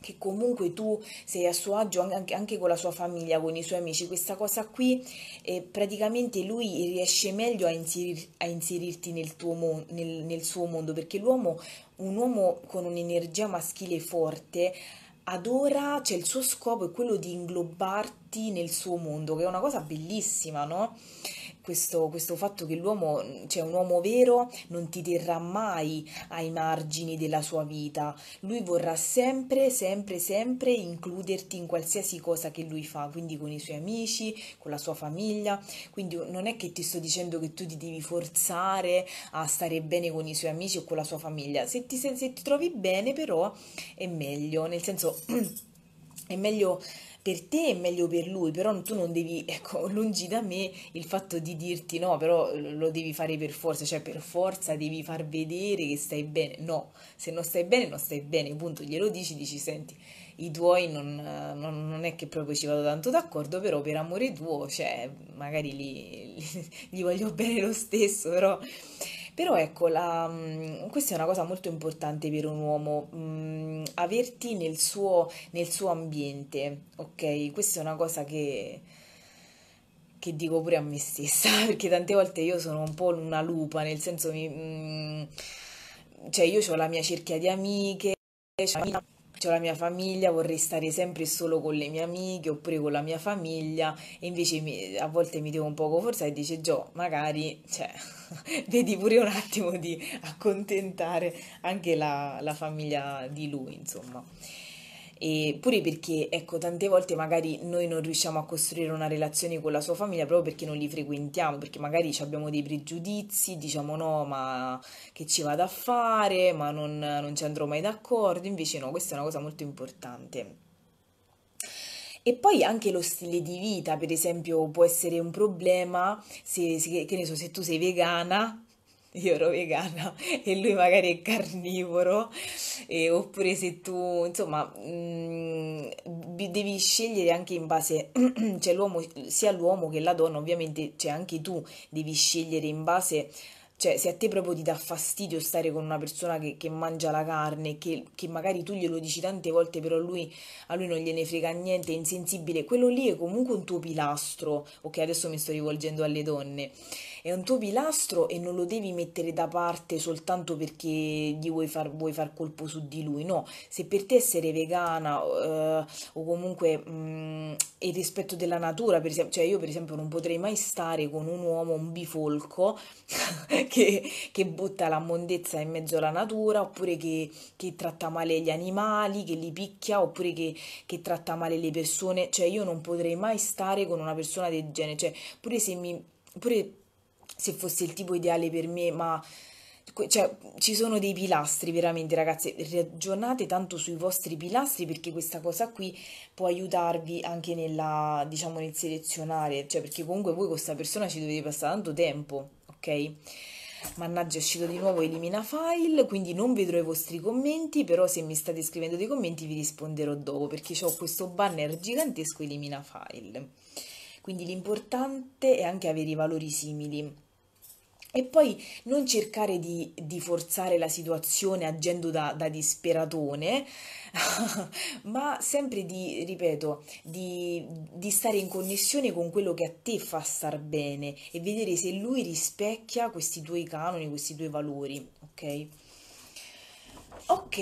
che comunque tu sei a suo agio anche, anche, con la sua famiglia, con i suoi amici, questa cosa qui eh, praticamente lui riesce meglio a, inserir, a inserirti nel, tuo, nel, nel suo mondo, perché l'uomo, un uomo con un'energia maschile forte, adora, cioè il suo scopo è quello di inglobarti nel suo mondo, che è una cosa bellissima, no? questo, questo, fatto che l'uomo, cioè un uomo vero, non ti terrà mai ai margini della sua vita. Lui vorrà sempre, sempre, sempre includerti in qualsiasi cosa che lui fa, quindi con i suoi amici, con la sua famiglia. Quindi non è che ti sto dicendo che tu ti devi forzare a stare bene con i suoi amici o con la sua famiglia. Se ti, se, se ti trovi bene, però, è meglio, nel senso, *clears throat* è meglio per te è meglio per lui, però tu non devi, *laughs* ecco, lungi da me il fatto di dirti no, però eh, lo devi fare per forza, cioè per forza devi far vedere che stai bene, no, se non stai bene non stai bene, punto, glielo dici, dici senti, i tuoi non, eh, non, non è che proprio ci vado tanto d'accordo, però per amore tuo, cioè magari li, *laughs* li, gli voglio bene lo stesso, però però ecco, la, mm, questa è una cosa molto importante per un uomo, mh, mm, averti nel suo, nel suo ambiente, ok? Questa è una cosa che che dico pure a me stessa, *laughs* perché tante volte io sono un po' una lupa, nel senso mi, mh, mm, cioè io ho la mia cerchia di amiche, mia, ho la mia famiglia, vorrei stare sempre solo con le mie amiche oppure con la mia famiglia e invece mi, a volte mi devo un poco forzare e dice Gio, magari cioè, *laughs* vedi pure un attimo di accontentare anche la, la famiglia di lui, insomma e pure perché, ecco, tante volte magari noi non riusciamo a costruire una relazione con la sua famiglia proprio perché non li frequentiamo, perché magari abbiamo dei pregiudizi, diciamo no, ma che ci vado a fare, ma non, non ci andrò mai d'accordo, invece no, questa è una cosa molto importante. E poi anche lo stile di vita, per esempio, può essere un problema se, se, so, se tu sei vegana *laughs* io ero vegana e lui magari è carnivoro, eh, oppure se tu, insomma, mh, mm, devi scegliere anche in base, cioè *clears throat* l'uomo, sia l'uomo che la donna, ovviamente, cioè anche tu devi scegliere in base cioè, se a te proprio ti dà fastidio stare con una persona che, che mangia la carne, che, che, magari tu glielo dici tante volte, però lui, a lui non gliene frega niente, è insensibile, quello lì è comunque un tuo pilastro. Ok, adesso mi sto rivolgendo alle donne. È un tuo pilastro e non lo devi mettere da parte soltanto perché gli vuoi far, vuoi far colpo su di lui. No, se per te essere vegana eh, o comunque mh, mm, il rispetto della natura, per esempio, cioè io per esempio non potrei mai stare con un uomo, un bifolco che, che, butta la mondezza in mezzo alla natura, oppure che, che tratta male gli animali, che li picchia, oppure che, che, tratta male le persone. Cioè, io non potrei mai stare con una persona del genere. Cioè, pure se mi. Pure se fosse il tipo ideale per me, ma. Cioè, ci sono dei pilastri veramente, ragazzi. Ragionate tanto sui vostri pilastri perché questa cosa qui può aiutarvi anche nella, diciamo, nel selezionare. Cioè, perché comunque voi con questa persona ci dovete passare tanto tempo, ok? Mannaggia, è uscito di nuovo elimina file, quindi non vedrò i vostri commenti, però se mi state scrivendo dei commenti vi risponderò dopo perché ho questo banner gigantesco elimina file. Quindi l'importante è anche avere i valori simili. E poi non cercare di, di forzare la situazione agendo da, da disperatone, *laughs* ma sempre di, ripeto, di, di, stare in connessione con quello che a te fa star bene e vedere se lui rispecchia questi tuoi canoni, questi tuoi valori, ok? Ok,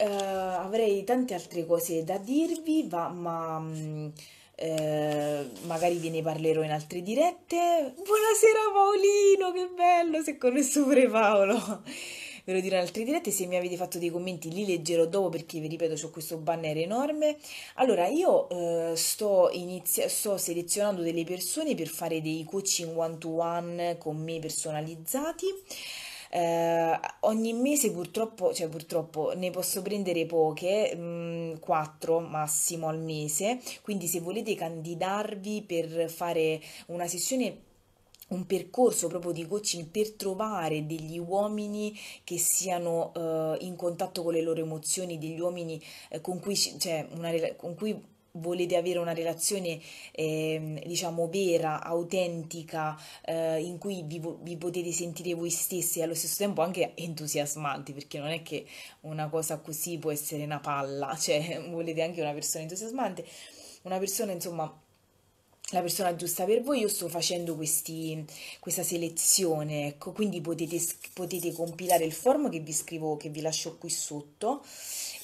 uh, avrei tante altre cose da dirvi, va, ma... Mh, mm, eh, magari ve ne parlerò in altre dirette. Buonasera Paolino, che bello, si è connesso pure Paolo. Ve lo dirò in altre dirette, se mi avete fatto dei commenti li leggerò dopo perché vi ripeto ho questo banner enorme. Allora io eh, sto, inizia- sto selezionando delle persone per fare dei coaching one to one con me personalizzati. Eh, ogni mese purtroppo, cioè purtroppo ne posso prendere poche, mh, mm, 4 massimo al mese, quindi se volete candidarvi per fare una sessione un percorso proprio di coaching per trovare degli uomini che siano eh, in contatto con le loro emozioni, degli uomini eh, con, cui, cioè, una, con cui volete avere una relazione eh, diciamo vera, autentica, eh, in cui vi, vi, potete sentire voi stessi e allo stesso tempo anche entusiasmanti, perché non è che una cosa così può essere una palla, *laughs* cioè volete anche una persona entusiasmante, una persona insomma la persona giusta per voi, io sto facendo questi, questa selezione, ecco, quindi potete, potete compilare il form che vi scrivo, che vi lascio qui sotto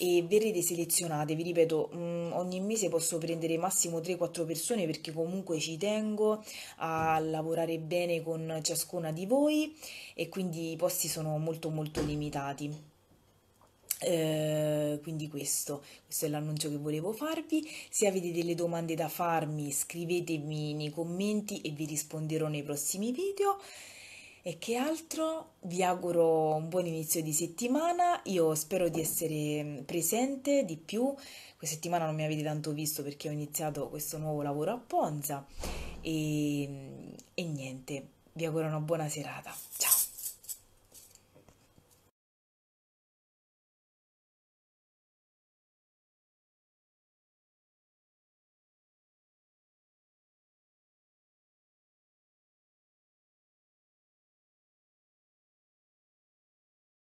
e verrete selezionate, vi ripeto, mh, mm, ogni mese posso prendere massimo 3-4 persone perché comunque ci tengo a lavorare bene con ciascuna di voi e quindi i posti sono molto molto limitati. Eh, quindi questo, questo è l'annuncio che volevo farvi. Se avete delle domande da farmi scrivetemi nei commenti e vi risponderò nei prossimi video. E che altro? Vi auguro un buon inizio di settimana, io spero di essere mm, presente di più, questa settimana non mi avete tanto visto perché ho iniziato questo nuovo lavoro a Ponza e, mm, e niente, vi auguro una buona serata, ciao!